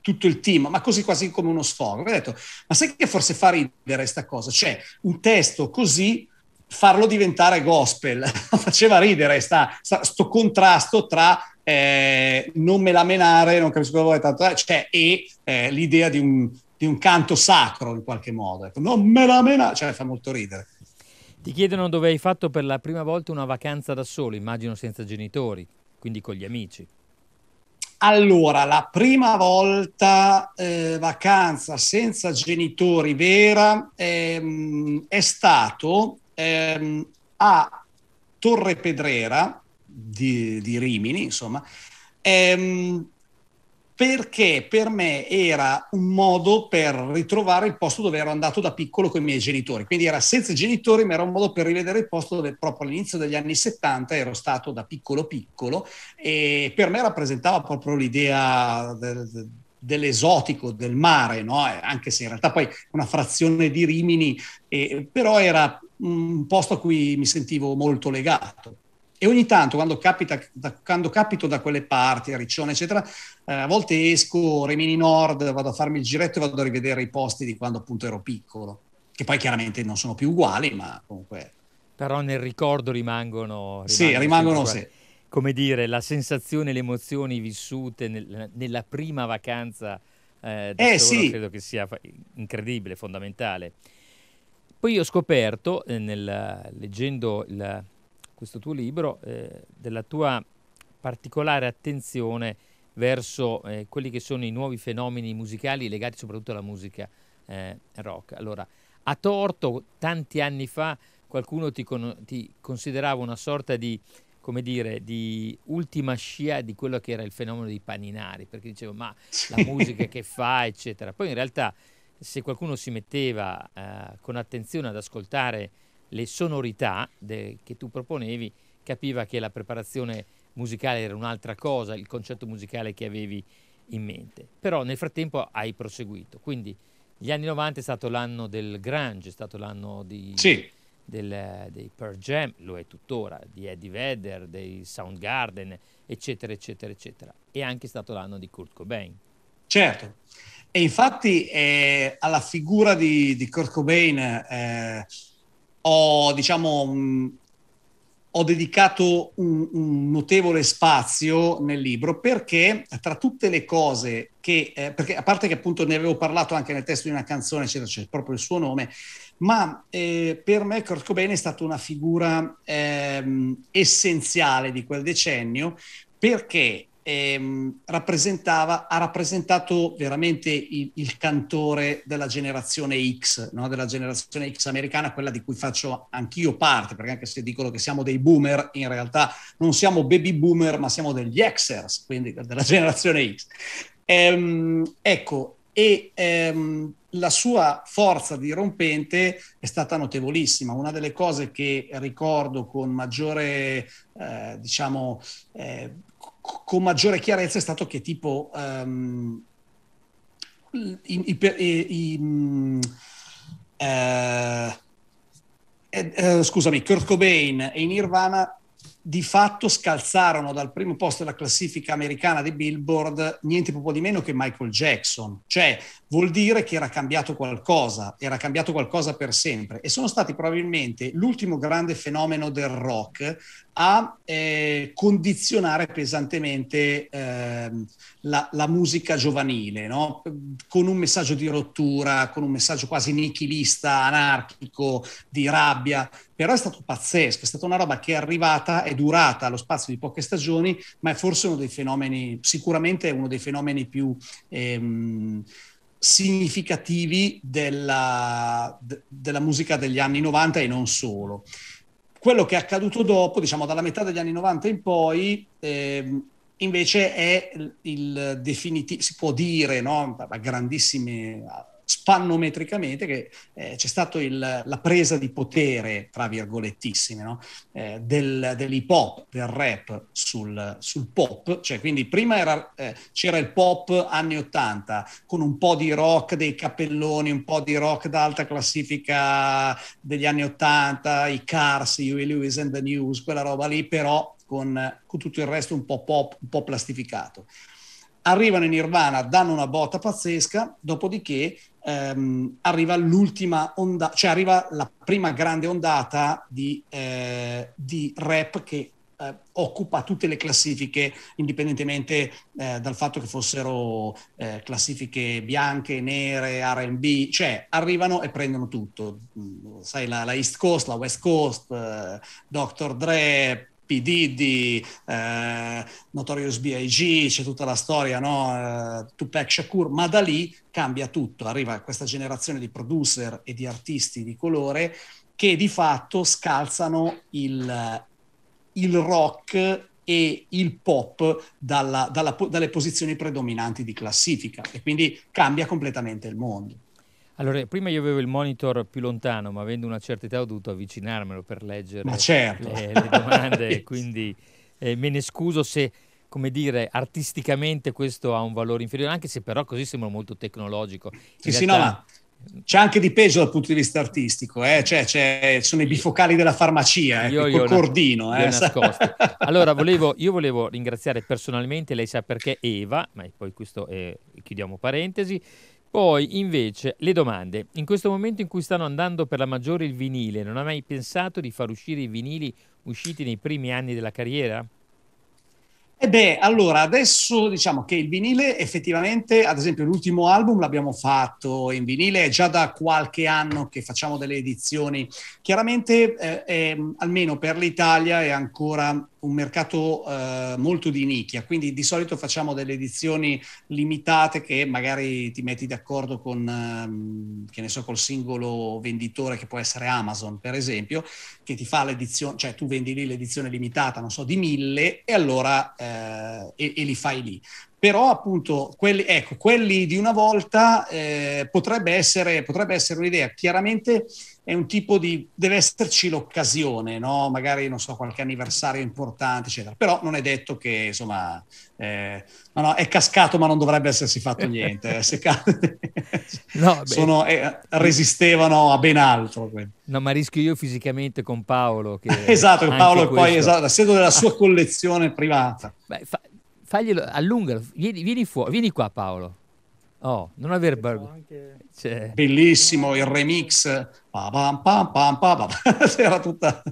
[SPEAKER 1] tutto il team, ma così quasi come uno sfogo. Ho detto, ma sai che forse fa ridere questa cosa? Cioè, un testo così farlo diventare gospel faceva ridere sta, sta, sto contrasto tra eh, non me la menare, non capisco cosa vuoi, tanto, cioè, e eh, l'idea di un, di un, canto sacro in qualche modo. Ecco, non me la menare, cioè fa molto ridere.
[SPEAKER 2] Ti chiedono dove hai fatto per la prima volta una vacanza da solo, immagino senza genitori, quindi con gli amici.
[SPEAKER 1] Allora, la prima volta eh, vacanza senza genitori vera ehm, è stato ehm, a Torre Pedrera, di, di Rimini, insomma, ehm, perché per me era un modo per ritrovare il posto dove ero andato da piccolo con i miei genitori. Quindi era senza genitori, ma era un modo per rivedere il posto dove proprio all'inizio degli anni 70 ero stato da piccolo piccolo e per me rappresentava proprio l'idea del, dell'esotico, del mare, no? Eh, anche se in realtà poi una frazione di Rimini, eh, però era un posto a cui mi sentivo molto legato. E ogni tanto, quando, capita, da, quando capito da quelle parti, a Riccione, eccetera, eh, a volte esco, Remini Nord, vado a farmi il giretto e vado a rivedere i posti di quando appunto ero piccolo, che poi chiaramente non sono più uguali, ma
[SPEAKER 2] comunque... Però nel ricordo rimangono... rimangono sì, rimangono, sì. Come dire, la sensazione, le emozioni vissute nel, nella prima vacanza eh, da eh, solo, sì. credo che sia incredibile, fondamentale. Poi ho scoperto, eh, nel, leggendo il questo tuo libro, eh, della tua particolare attenzione verso eh, quelli che sono i nuovi fenomeni musicali legati soprattutto alla musica eh, rock. Allora, a torto, tanti anni fa qualcuno ti, con ti considerava una sorta di, dire, di, ultima scia di quello che era il fenomeno dei paninari, perché diceva ma la musica che fa, eccetera. Poi in realtà se qualcuno si metteva eh, con attenzione ad ascoltare le sonorità de, che tu proponevi, capiva che la preparazione musicale era un'altra cosa, il concetto musicale che avevi in mente. Però nel frattempo hai proseguito. Quindi gli anni 90 è stato l'anno del Grange, è stato l'anno di, sì. del, dei Pearl Jam, lo è tuttora, di Eddie Vedder, dei Soundgarden, eccetera, eccetera, eccetera. E anche è stato l'anno di Kurt Cobain.
[SPEAKER 1] Certo. E infatti eh, alla figura di, di Kurt Cobain... Eh, ho, diciamo, mh, ho dedicato un, un, notevole spazio nel libro perché tra tutte le cose che, eh, perché a parte che appunto ne avevo parlato anche nel testo di una canzone, c'è, c'è proprio il suo nome, ma eh, per me Kurt Cobain è stata una figura eh, essenziale di quel decennio perché ehm, rappresentava, ha rappresentato veramente il, il cantore della generazione X, no? della generazione X americana, quella di cui faccio anch'io parte, perché anche se dicono che siamo dei boomer, in realtà non siamo baby boomer, ma siamo degli Xers, quindi della generazione X. Ehm, ecco, e ehm, la sua forza di rompente è stata notevolissima. Una delle cose che ricordo con maggiore, eh, diciamo, eh, con maggiore chiarezza è stato che tipo um, i, i, i, um, eh, eh, scusami, Kurt Cobain e Nirvana di fatto scalzarono dal primo posto della classifica americana di Billboard niente poco di meno che Michael Jackson. Cioè, vuol dire che era cambiato qualcosa, era cambiato qualcosa per sempre. E sono stati probabilmente l'ultimo grande fenomeno del rock a eh, condizionare pesantemente eh, la, la, musica giovanile, no? con un messaggio di rottura, con un messaggio quasi nichilista, anarchico, di rabbia, però è stato pazzesco, è stata una roba che è arrivata, è durata allo spazio di poche stagioni, ma è forse uno dei fenomeni, sicuramente uno dei fenomeni più... Ehm, significativi della, de, della musica degli anni 90 e non solo. Quello che è accaduto dopo, diciamo dalla metà degli anni 90 in poi, ehm, invece è il definitivo, si può dire, no? a grandissime spannometricamente che eh, c'è stata la presa di potere, tra virgolettissime, no? eh, del, dell'hip hop, del rap sul, sul, pop, cioè quindi prima era, eh, c'era il pop anni 80 con un po' di rock dei capelloni, un po' di rock d'alta classifica degli anni 80, i Cars, i Huey Lewis and the News, quella roba lì, però con, con tutto il resto un po' pop, un po' plastificato arrivano in Nirvana, danno una botta pazzesca, dopodiché ehm, arriva l'ultima onda, cioè arriva la prima grande ondata di, eh, di rap che eh, occupa tutte le classifiche, indipendentemente eh, dal fatto che fossero eh, classifiche bianche, nere, RB, cioè arrivano e prendono tutto. Mm, sai, la, la East Coast, la West Coast, eh, Dr. Dre, P. Diddy, eh, Notorious B.I.G., c'è tutta la storia, no? Eh, Tupac Shakur, ma da lì cambia tutto, arriva questa generazione di producer e di artisti di colore che di fatto scalzano il, il rock e il pop dalla, dalla, dalle posizioni predominanti di classifica e quindi cambia completamente il mondo.
[SPEAKER 2] Allora, prima io avevo il monitor più lontano, ma avendo una certa età ho dovuto avvicinarmelo per leggere certo. le, le, domande, quindi eh, me ne scuso se, come dire, artisticamente questo ha un valore inferiore, anche se però così sembra molto tecnologico. In sì, realtà, sì, no, ma c'è
[SPEAKER 1] anche di peso dal punto di vista artistico,
[SPEAKER 2] eh? cioè, cioè, sono i bifocali della farmacia, eh? io, col io cordino. Eh? allora, volevo, io volevo ringraziare personalmente, lei sa perché, Eva, ma poi questo è, eh, chiudiamo parentesi, poi invece le domande. In questo momento in cui stanno andando per la maggiore il vinile, non hai mai pensato di far uscire i vinili usciti nei primi anni della carriera?
[SPEAKER 1] E eh beh, allora adesso diciamo che il vinile effettivamente, ad esempio l'ultimo album l'abbiamo fatto in vinile, è già da qualche anno che facciamo delle edizioni. Chiaramente, eh, è, almeno per l'Italia, è ancora un mercato eh, molto di nicchia, quindi di solito facciamo delle edizioni limitate che magari ti metti d'accordo con, ehm, che ne so, col singolo venditore che può essere Amazon, per esempio, che ti fa l'edizione, cioè tu vendi lì l'edizione limitata, non so, di mille, e allora eh, e, e li fai lì però appunto quelli, ecco, quelli, di una volta eh, potrebbe, essere, potrebbe, essere, un'idea. Chiaramente è un tipo di... deve esserci l'occasione, no? magari non so, qualche anniversario importante, eccetera. Però non è detto che, insomma, eh, no, no, è cascato ma non dovrebbe essersi fatto niente. Eh, se cade, no,
[SPEAKER 2] sono, eh, resistevano a ben altro. Eh. No, ma rischio io fisicamente con Paolo. Che esatto, Paolo questo... poi, esatto, siedo
[SPEAKER 1] della sua collezione privata. Beh, fa...
[SPEAKER 2] faglielo, allungalo, vieni, vieni, fuori, vieni qua Paolo. Oh, non aver vergogna. Anche... Cioè. Bellissimo il remix. Pam, pam, pam, pam, Era tutta...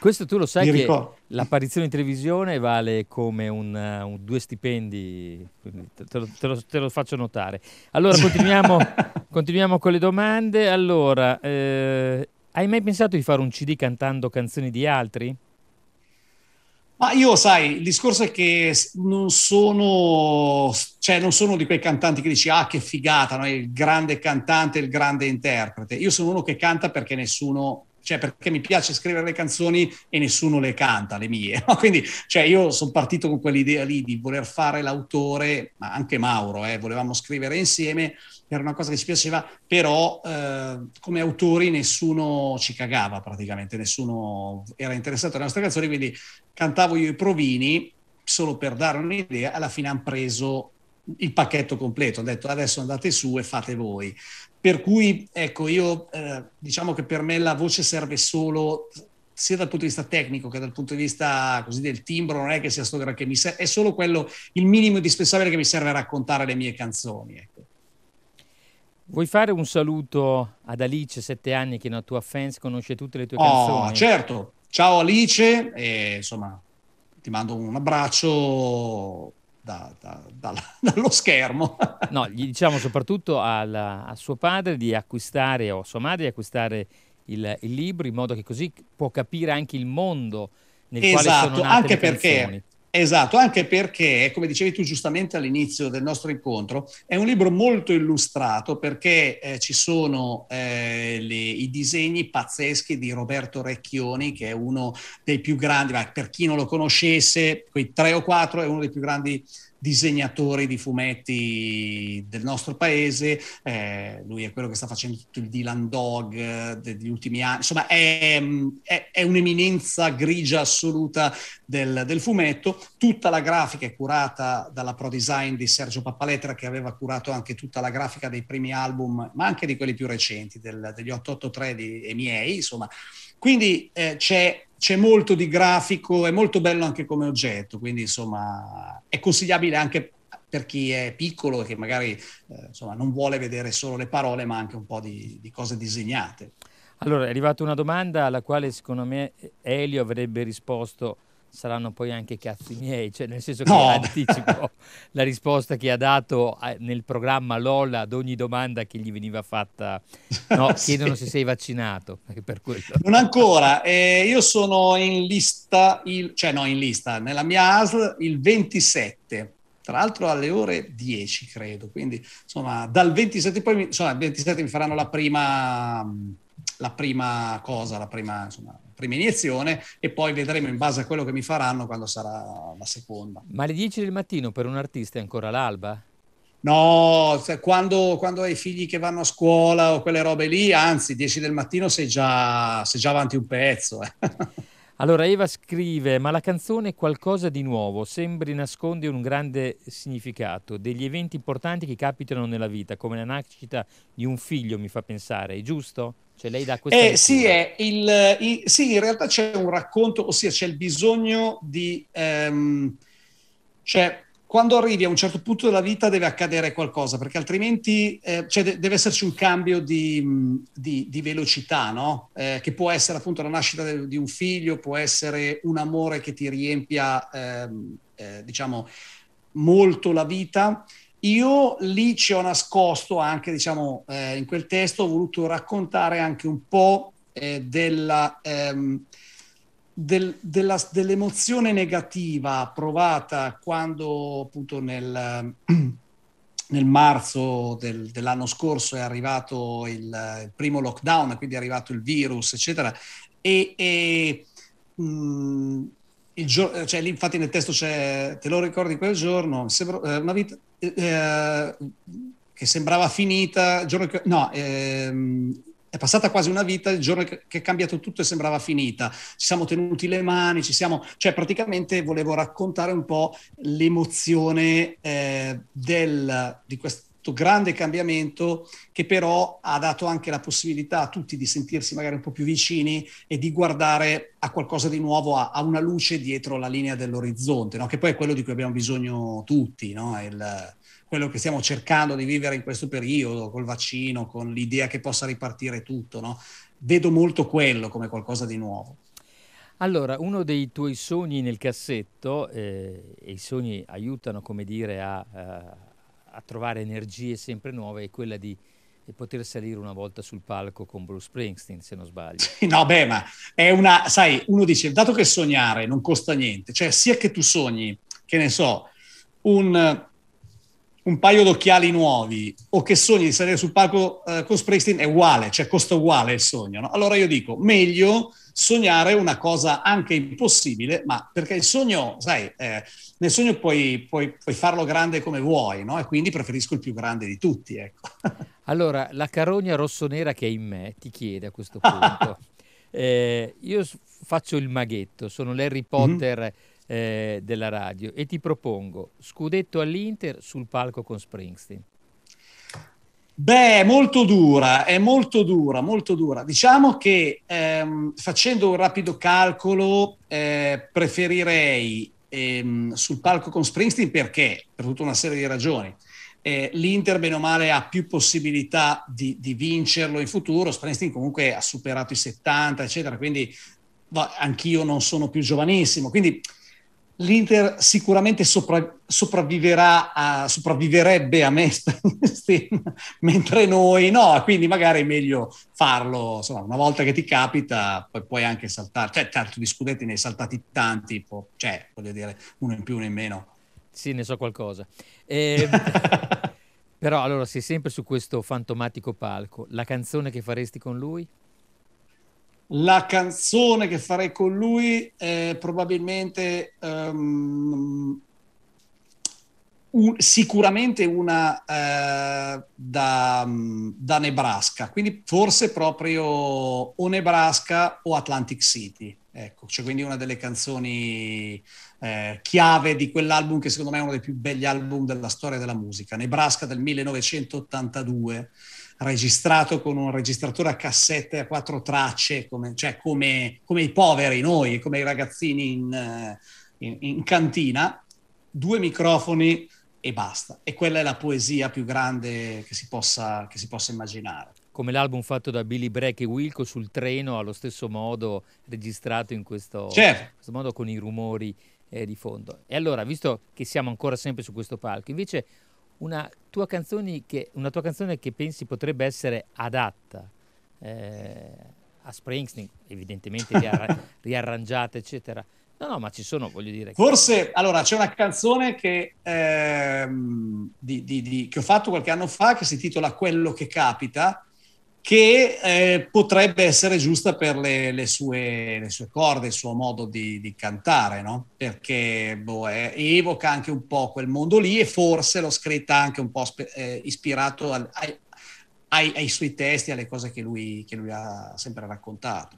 [SPEAKER 2] Questo tu lo sai Mi che ricordo. l'apparizione in televisione vale come un, eh, un due stipendi, te lo, te, lo, te lo, faccio notare. Allora continuiamo, continuiamo con le domande. Allora, eh, hai mai pensato di fare un CD cantando canzoni di altri?
[SPEAKER 1] Ma io, sai, il discorso è che non sono, cioè, non sono di quei cantanti che dici, ah, che figata, no? il grande cantante, il grande interprete. Io sono uno che canta perché nessuno cioè perché mi piace scrivere le canzoni e nessuno le canta, le mie. No? Quindi cioè, io sono partito con quell'idea lì di voler fare l'autore, ma anche Mauro, eh, volevamo scrivere insieme era una cosa che ci piaceva, però eh, come autori nessuno ci cagava praticamente, nessuno era interessato alle nostre canzoni, quindi cantavo io i provini, solo per dare un'idea, alla fine hanno preso il pacchetto completo, hanno detto adesso andate su e fate voi. Per cui, ecco, io eh, diciamo che per me la voce serve solo sia dal punto di vista tecnico che dal punto di vista così del timbro, non è che sia solo che mi serve, è solo quello, il minimo indispensabile che mi serve a raccontare le mie canzoni. Ecco.
[SPEAKER 2] Vuoi fare un saluto ad Alice, sette anni, che è una tua fans, conosce tutte le tue oh, canzoni? certo. Ciao Alice, e, insomma, ti mando un abbraccio da, da, da, dallo schermo. no, gli diciamo soprattutto alla, a suo padre di acquistare, o a sua madre di acquistare il, il libro, in modo che così può capire anche il mondo nel esatto, quale sono esatto, nate anche perché
[SPEAKER 1] Esatto, anche perché, come dicevi tu giustamente all'inizio del nostro incontro, è un libro molto illustrato perché eh, ci sono eh, le, i disegni pazzeschi di Roberto Recchioni, che è uno dei più grandi, ma per chi non lo conoscesse, quei tre o quattro, è uno dei più grandi disegnatori di fumetti del nostro paese, eh, lui è quello che sta facendo tutto il Dylan Dog eh, degli ultimi anni, insomma è, mm, è, è un'eminenza grigia assoluta del, del, fumetto, tutta la grafica è curata dalla Pro Design di Sergio Pappaletra che aveva curato anche tutta la grafica dei primi album, ma anche di quelli più recenti, del, degli 883 di, e eh, miei, insomma. Quindi eh, c'è c'è molto di grafico, è molto bello anche come oggetto, quindi insomma è consigliabile anche per chi è piccolo e che magari eh, insomma, non vuole vedere solo le parole ma anche un po' di, di cose disegnate.
[SPEAKER 2] Allora è arrivata una domanda alla quale secondo me Elio avrebbe risposto saranno poi anche cazzi miei, cioè nel senso che no. anticipo la risposta che ha dato eh, nel programma Lola ad ogni domanda che gli veniva fatta. No, sì. chiedono se sei vaccinato.
[SPEAKER 1] Non ancora, eh, io sono in lista, il, cioè no in lista, nella mia ASL il 27 tra l'altro alle ore 10 credo, quindi insomma dal 27 poi mi, insomma, 27 mi faranno la prima, la prima cosa, la prima, insomma, prima iniezione e poi vedremo in base a quello che mi faranno quando sarà la
[SPEAKER 2] seconda. Ma alle 10 del mattino per un artista è ancora l'alba? No, quando, quando, hai figli che vanno
[SPEAKER 1] a scuola o quelle
[SPEAKER 2] robe lì, anzi, 10 del mattino sei già, sei già avanti un pezzo. Eh. Allora Eva scrive, ma la canzone è qualcosa di nuovo, sembri nasconde un grande significato, degli eventi importanti che capitano nella vita, come la nascita di un figlio mi fa pensare, è giusto? Cioè lei dà questa eh, sì,
[SPEAKER 1] il, il, sì, in realtà c'è un racconto, ossia c'è il bisogno di... Ehm, cioè, quando arrivi a un certo punto della vita deve accadere qualcosa, perché altrimenti eh, cioè de- deve esserci un cambio di, di, di velocità, no? eh, che può essere appunto la nascita de- di un figlio, può essere un amore che ti riempia, ehm, eh, diciamo, molto la vita. Io lì ci ho nascosto anche, diciamo, eh, in quel testo ho voluto raccontare anche un po' eh, della, ehm, del, della, dell'emozione negativa provata quando appunto nel, nel marzo del, dell'anno scorso è arrivato il, il, primo lockdown, quindi è arrivato il virus, eccetera, e, e mh, mm, Giorno, eh, cioè, infatti nel testo c'è, te lo ricordi quel giorno, sembra, una eh, vita eh, eh, che sembrava finita, che, no, eh, è passata quasi una vita, il giorno che, che è cambiato tutto e sembrava finita, ci siamo tenuti le mani, ci siamo, cioè praticamente volevo raccontare un po' l'emozione eh, del, di questo questo grande cambiamento che però ha dato anche la possibilità a tutti di sentirsi magari un po' più vicini e di guardare a qualcosa di nuovo, a, a una luce dietro la linea dell'orizzonte, no? che poi è quello di cui abbiamo bisogno tutti, no? Il, quello che stiamo cercando di vivere in questo periodo, col vaccino, con l'idea che possa ripartire tutto. No? Vedo molto quello come qualcosa di nuovo.
[SPEAKER 2] Allora, uno dei tuoi sogni nel cassetto, eh, e i sogni aiutano, come dire, a, a a trovare energie sempre nuove è quella di e poter salire una volta sul palco con Bruce Springsteen, se non sbaglio. No, beh,
[SPEAKER 1] ma è una, sai, uno dice, dato che sognare non costa niente, cioè sia che tu sogni, che ne so, un un paio d'occhiali nuovi o che sogni di salire sul palco eh, con Springsteen è uguale, cioè costa uguale il sogno. No? Allora io dico, meglio sognare una cosa anche impossibile, ma perché il sogno, sai, eh, nel sogno puoi, puoi, puoi, farlo grande come vuoi, no? E quindi preferisco il più grande di tutti, ecco.
[SPEAKER 2] Allora, la carogna rossonera che è in me ti chiede a questo punto. eh, io faccio il maghetto, sono l'Harry mhm. Potter... Mm-hmm eh, della radio e ti propongo scudetto all'Inter sul palco con Springsteen.
[SPEAKER 1] Beh, molto dura, è molto dura, molto dura. Diciamo che ehm, facendo un rapido calcolo eh, preferirei ehm, sul palco con Springsteen perché? Per tutta una serie di ragioni. Eh, L'Inter, meno male, ha più possibilità di, di, vincerlo in futuro. Springsteen comunque ha superato i 70, eccetera, quindi anch'io non sono più giovanissimo. Quindi l'Inter sicuramente sopra, sopravviverà a, sopravviverebbe a Mestin, mentre noi no, quindi magari è meglio farlo, insomma, una volta che ti capita poi puoi anche saltare, cioè certo di scudetti ne
[SPEAKER 2] hai saltati tanti, po- cioè voglio dire uno in più, uno in meno. Sì, ne so qualcosa. Eh, però allora sei sempre su questo fantomatico palco, la canzone che faresti con lui?
[SPEAKER 1] La canzone che farei con lui è probabilmente um, un, sicuramente una eh, da, da, Nebraska, quindi forse proprio o Nebraska o Atlantic City. Ecco, cioè quindi una delle canzoni eh, chiave di quell'album che secondo me è uno dei più belli album della storia della musica, Nebraska del 1982 registrato con un registratore a cassette a quattro tracce, come, cioè come, come i poveri noi, come i ragazzini in, eh, in, in cantina, due microfoni e basta. E quella è la poesia più grande che si possa, che si possa immaginare.
[SPEAKER 2] Come l'album fatto da Billy Breck e Wilco sul treno, allo stesso modo registrato in questo, certo. in questo modo con i rumori eh, di fondo. E allora, visto che siamo ancora sempre su questo palco, invece una tua canzone che, tua canzone che pensi potrebbe essere adatta eh, a Springsteen, evidentemente riarra- riarrangiata, eccetera. No, no, ma ci sono, voglio dire. Forse,
[SPEAKER 1] allora, c'è una canzone che, ehm, di, di, di, che ho fatto qualche anno fa che si intitola Quello che capita, che eh, potrebbe essere giusta per le, le, sue, le, sue, corde, il suo modo di, di cantare, no? perché boh, eh, evoca anche un po' quel mondo lì e forse l'ho scritta anche un po' spe- eh, ispirato al, ai, ai, ai, suoi testi, alle cose che lui, che lui ha sempre raccontato.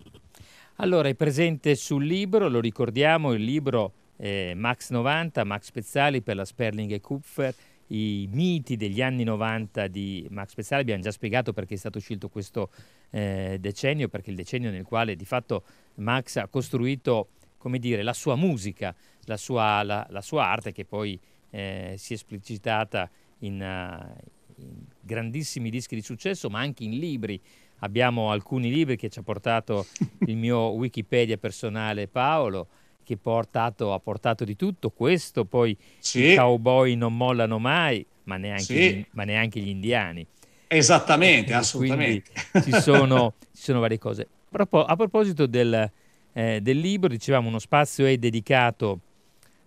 [SPEAKER 2] Allora, è presente sul libro, lo ricordiamo, il libro eh, Max 90, Max Pezzali per la Sperling e Kupfer, i miti degli anni 90 di Max Pezzali, abbiamo già spiegato perché è stato scelto questo eh, decennio, perché il decennio nel quale di fatto Max ha costruito come dire, la sua musica, la sua, la, la sua arte che poi eh, si è esplicitata in, uh, in, grandissimi dischi di successo, ma anche in libri. Abbiamo alcuni libri che ci ha portato il mio Wikipedia personale Paolo, che portato, ha portato di tutto questo, poi sì. i cowboy non mollano mai, ma neanche, sì. gli, ma neanche gli indiani.
[SPEAKER 1] Esattamente, e, assolutamente. Ci sono,
[SPEAKER 2] ci sono, varie cose. A proposito del, eh, del libro, dicevamo, uno spazio è dedicato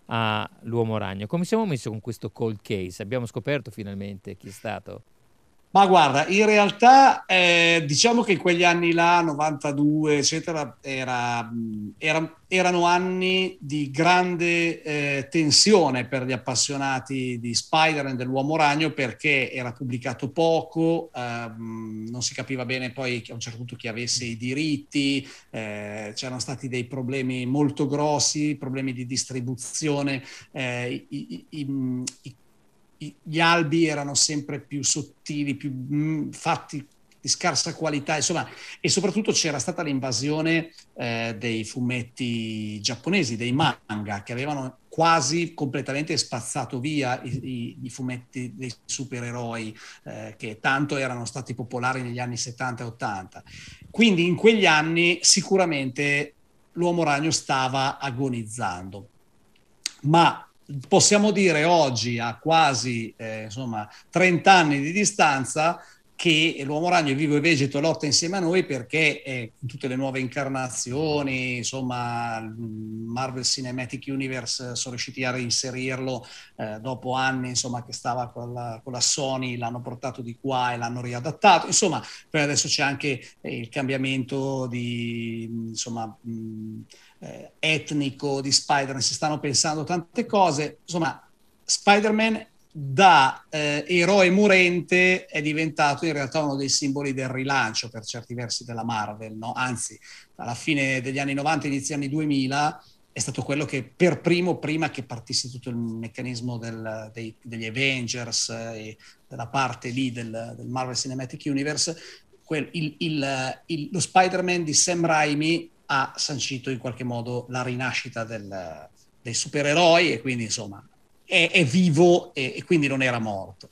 [SPEAKER 2] all'uomo ragno. Come siamo messi con questo cold case? Abbiamo scoperto finalmente chi è stato? Ma guarda, in realtà eh,
[SPEAKER 1] diciamo che in quegli anni là, 92, eccetera, era, era, erano anni di grande eh, tensione per gli appassionati di Spider-Man dell'Uomo Ragno perché era pubblicato poco, ehm, non si capiva bene poi a un certo punto chi avesse i diritti, eh, c'erano stati dei problemi molto grossi, problemi di distribuzione, eh, i, i, i, i gli albi erano sempre più sottili, più mh, mm, fatti di scarsa qualità, insomma, e soprattutto c'era stata l'invasione eh, dei fumetti giapponesi, dei manga, che avevano quasi completamente spazzato via i, i, i fumetti dei supereroi eh, che tanto erano stati popolari negli anni 70 e 80. Quindi in quegli anni sicuramente l'uomo ragno stava agonizzando. Ma possiamo dire oggi, a quasi eh, insomma, 30 anni di distanza, che l'uomo ragno è vivo e vegeto e lotta insieme a noi perché eh, tutte le nuove incarnazioni, insomma, Marvel Cinematic Universe sono riusciti a reinserirlo eh, dopo anni, insomma, che stava con la, con la, Sony, l'hanno portato di qua e l'hanno riadattato. Insomma, poi adesso c'è anche eh, il cambiamento di, insomma... Mh, eh, etnico di Spider-Man, si stanno pensando tante cose. Insomma, Spider-Man da eh, eroe morente è diventato in realtà uno dei simboli del rilancio per certi versi della Marvel, no? anzi alla fine degli anni 90, inizio anni 2000 è stato quello che per primo, prima che partisse tutto il meccanismo del, dei, degli Avengers eh, e della parte lì del, del Marvel Cinematic Universe, quel, il, il, il, lo Spider-Man di Sam Raimi ha sancito in qualche modo la rinascita del, dei supereroi e quindi insomma è, è vivo e, e, quindi non era morto.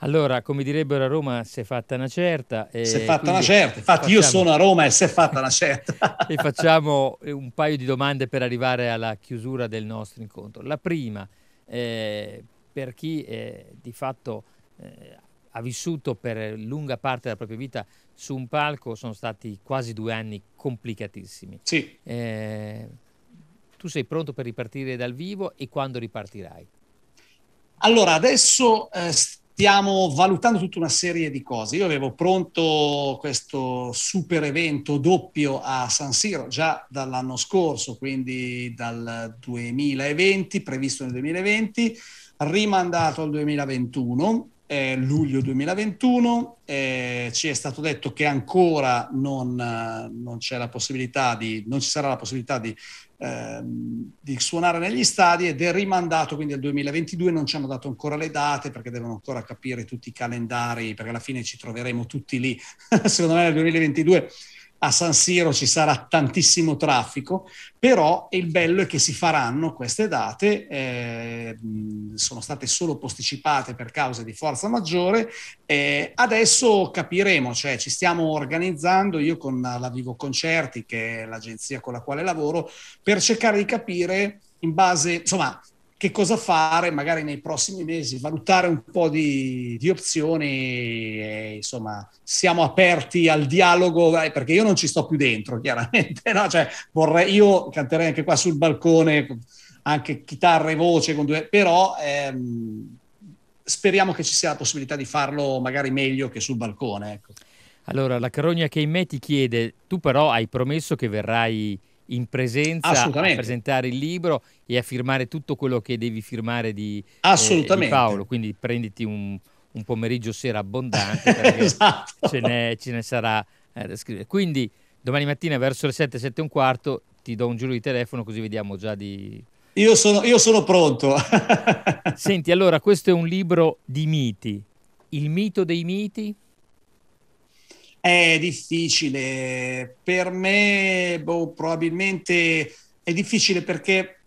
[SPEAKER 2] Allora, come direbbero a Roma, si è fatta una certa. si è fatta una certa, infatti facciamo... io sono a Roma e si è fatta una certa. e facciamo un paio di domande per arrivare alla chiusura del nostro incontro. La prima, eh, per chi eh, di fatto eh, ha vissuto per lunga parte della propria vita su un palco sono stati quasi due anni complicatissimi. Sì. Eh, tu sei pronto per ripartire dal vivo e quando ripartirai?
[SPEAKER 1] Allora, adesso eh, stiamo valutando tutta una serie di cose. Io avevo pronto questo super evento doppio a San Siro già dall'anno scorso, quindi dal 2020, previsto nel 2020, rimandato al 2021 eh, luglio 2021, eh, ci è stato detto che ancora non, eh, non, c'è la possibilità di, non ci sarà la possibilità di, eh, di suonare negli stadi ed è rimandato quindi al 2022, non ci hanno dato ancora le date perché devono ancora capire tutti i calendari, perché alla fine ci troveremo tutti lì, secondo me nel 2022 a San Siro ci sarà tantissimo traffico, però il bello è che si faranno queste date, eh, sono state solo posticipate per cause di forza maggiore, eh, adesso capiremo, cioè ci stiamo organizzando io con la Vivo Concerti, che è l'agenzia con la quale lavoro, per cercare di capire in base, insomma, che cosa fare magari nei prossimi mesi, valutare un po' di, di opzioni, e, insomma siamo aperti al dialogo eh, perché io non ci sto più dentro chiaramente, no? cioè, vorrei, io canterei anche qua sul balcone, anche chitarra e voce, due, però ehm, speriamo che ci sia la possibilità di farlo magari meglio che sul balcone. Ecco.
[SPEAKER 2] Allora, la carogna che in me ti chiede, tu però hai promesso che verrai in presenza a presentare il libro e a firmare tutto quello che devi firmare di, eh, di Paolo. Quindi prenditi un, un pomeriggio sera abbondante perché esatto. ce, ne, ce, ne, sarà eh, da scrivere. Quindi domani mattina verso le 7, 7 e un quarto ti do un giro di telefono così vediamo già di... Io sono, io sono pronto. Senti, allora questo è un libro di miti. Il mito dei miti? È
[SPEAKER 1] difficile, per me boh, probabilmente è difficile perché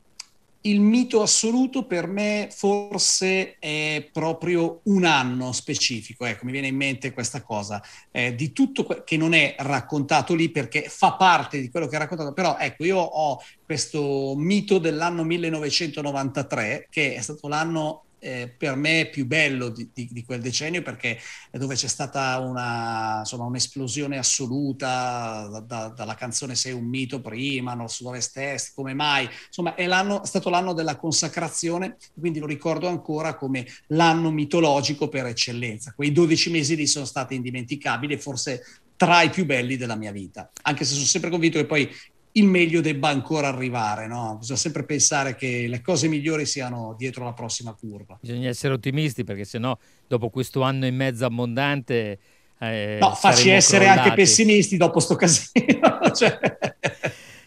[SPEAKER 1] il mito assoluto per me forse è proprio un anno specifico, ecco, mi viene in mente questa cosa, eh, di tutto que- che non è raccontato lì perché fa parte di quello che è raccontato, però ecco, io ho questo mito dell'anno 1993 che è stato l'anno eh, per me più bello di, di, di, quel decennio perché è dove c'è stata una, insomma, un'esplosione assoluta da, da, dalla canzone Sei un mito prima, non so dove test, come mai, insomma è, l'anno, è stato l'anno della consacrazione, quindi lo ricordo ancora come l'anno mitologico per eccellenza. Quei 12 mesi lì sono stati indimenticabili, forse tra i più belli della mia vita, anche se sono sempre convinto che poi il meglio debba ancora arrivare, no? bisogna sempre pensare che le cose migliori siano dietro la prossima curva.
[SPEAKER 2] Bisogna essere ottimisti perché sennò dopo questo anno e mezzo abbondante... Eh, no, facci essere crollati. anche
[SPEAKER 1] pessimisti dopo sto casino.
[SPEAKER 2] cioè...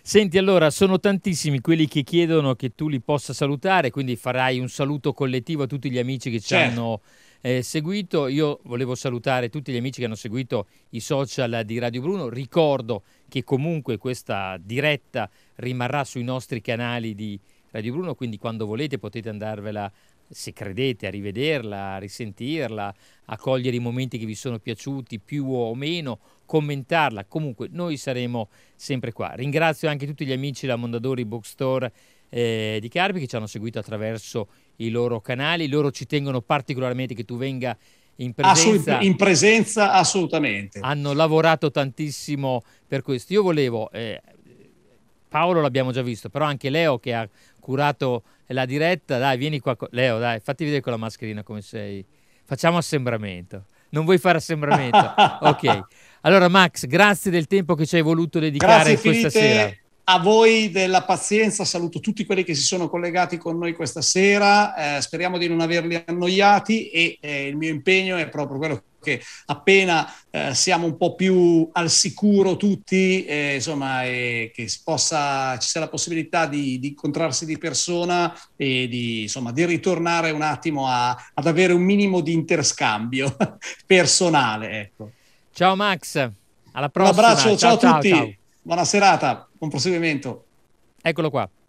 [SPEAKER 2] Senti, allora, sono tantissimi quelli che chiedono che tu li possa salutare, quindi farai un saluto collettivo a tutti gli amici che ci certo. hanno eh, seguito. Io volevo salutare tutti gli amici che hanno seguito i social di Radio Bruno. Ricordo che comunque questa diretta rimarrà sui nostri canali di Radio Bruno, quindi quando volete potete andarvela se credete a rivederla, a risentirla, a cogliere i momenti che vi sono piaciuti più o meno, commentarla. Comunque noi saremo sempre qua. Ringrazio anche tutti gli amici della Mondadori Bookstore eh, di Carpi che ci hanno seguito attraverso i loro canali. Loro ci tengono particolarmente che tu venga in ah, presenza. in presenza assolutamente. Hanno lavorato tantissimo per questo. Io volevo, eh, Paolo l'abbiamo già visto, però anche Leo che ha curato la diretta, dai vieni qua, Leo dai fatti vedere con la mascherina come sei. Facciamo assembramento. Non vuoi fare assembramento? ok. Allora Max, grazie del tempo che ci hai voluto dedicare questa sera.
[SPEAKER 1] A voi della pazienza saluto tutti quelli che si sono collegati con noi questa sera, eh, speriamo di non averli annoiati e eh, il mio impegno è proprio quello che appena eh, siamo un po' più al sicuro tutti, eh, insomma, eh, che possa, ci sia la possibilità di, di, incontrarsi di persona e di, insomma, di ritornare un attimo a, ad avere un minimo di interscambio personale. Ecco.
[SPEAKER 2] Ciao Max, alla prossima. Un abbraccio, ciao, ciao a tutti, ciao, ciao.
[SPEAKER 1] buona serata buon proseguimento. Eccolo qua.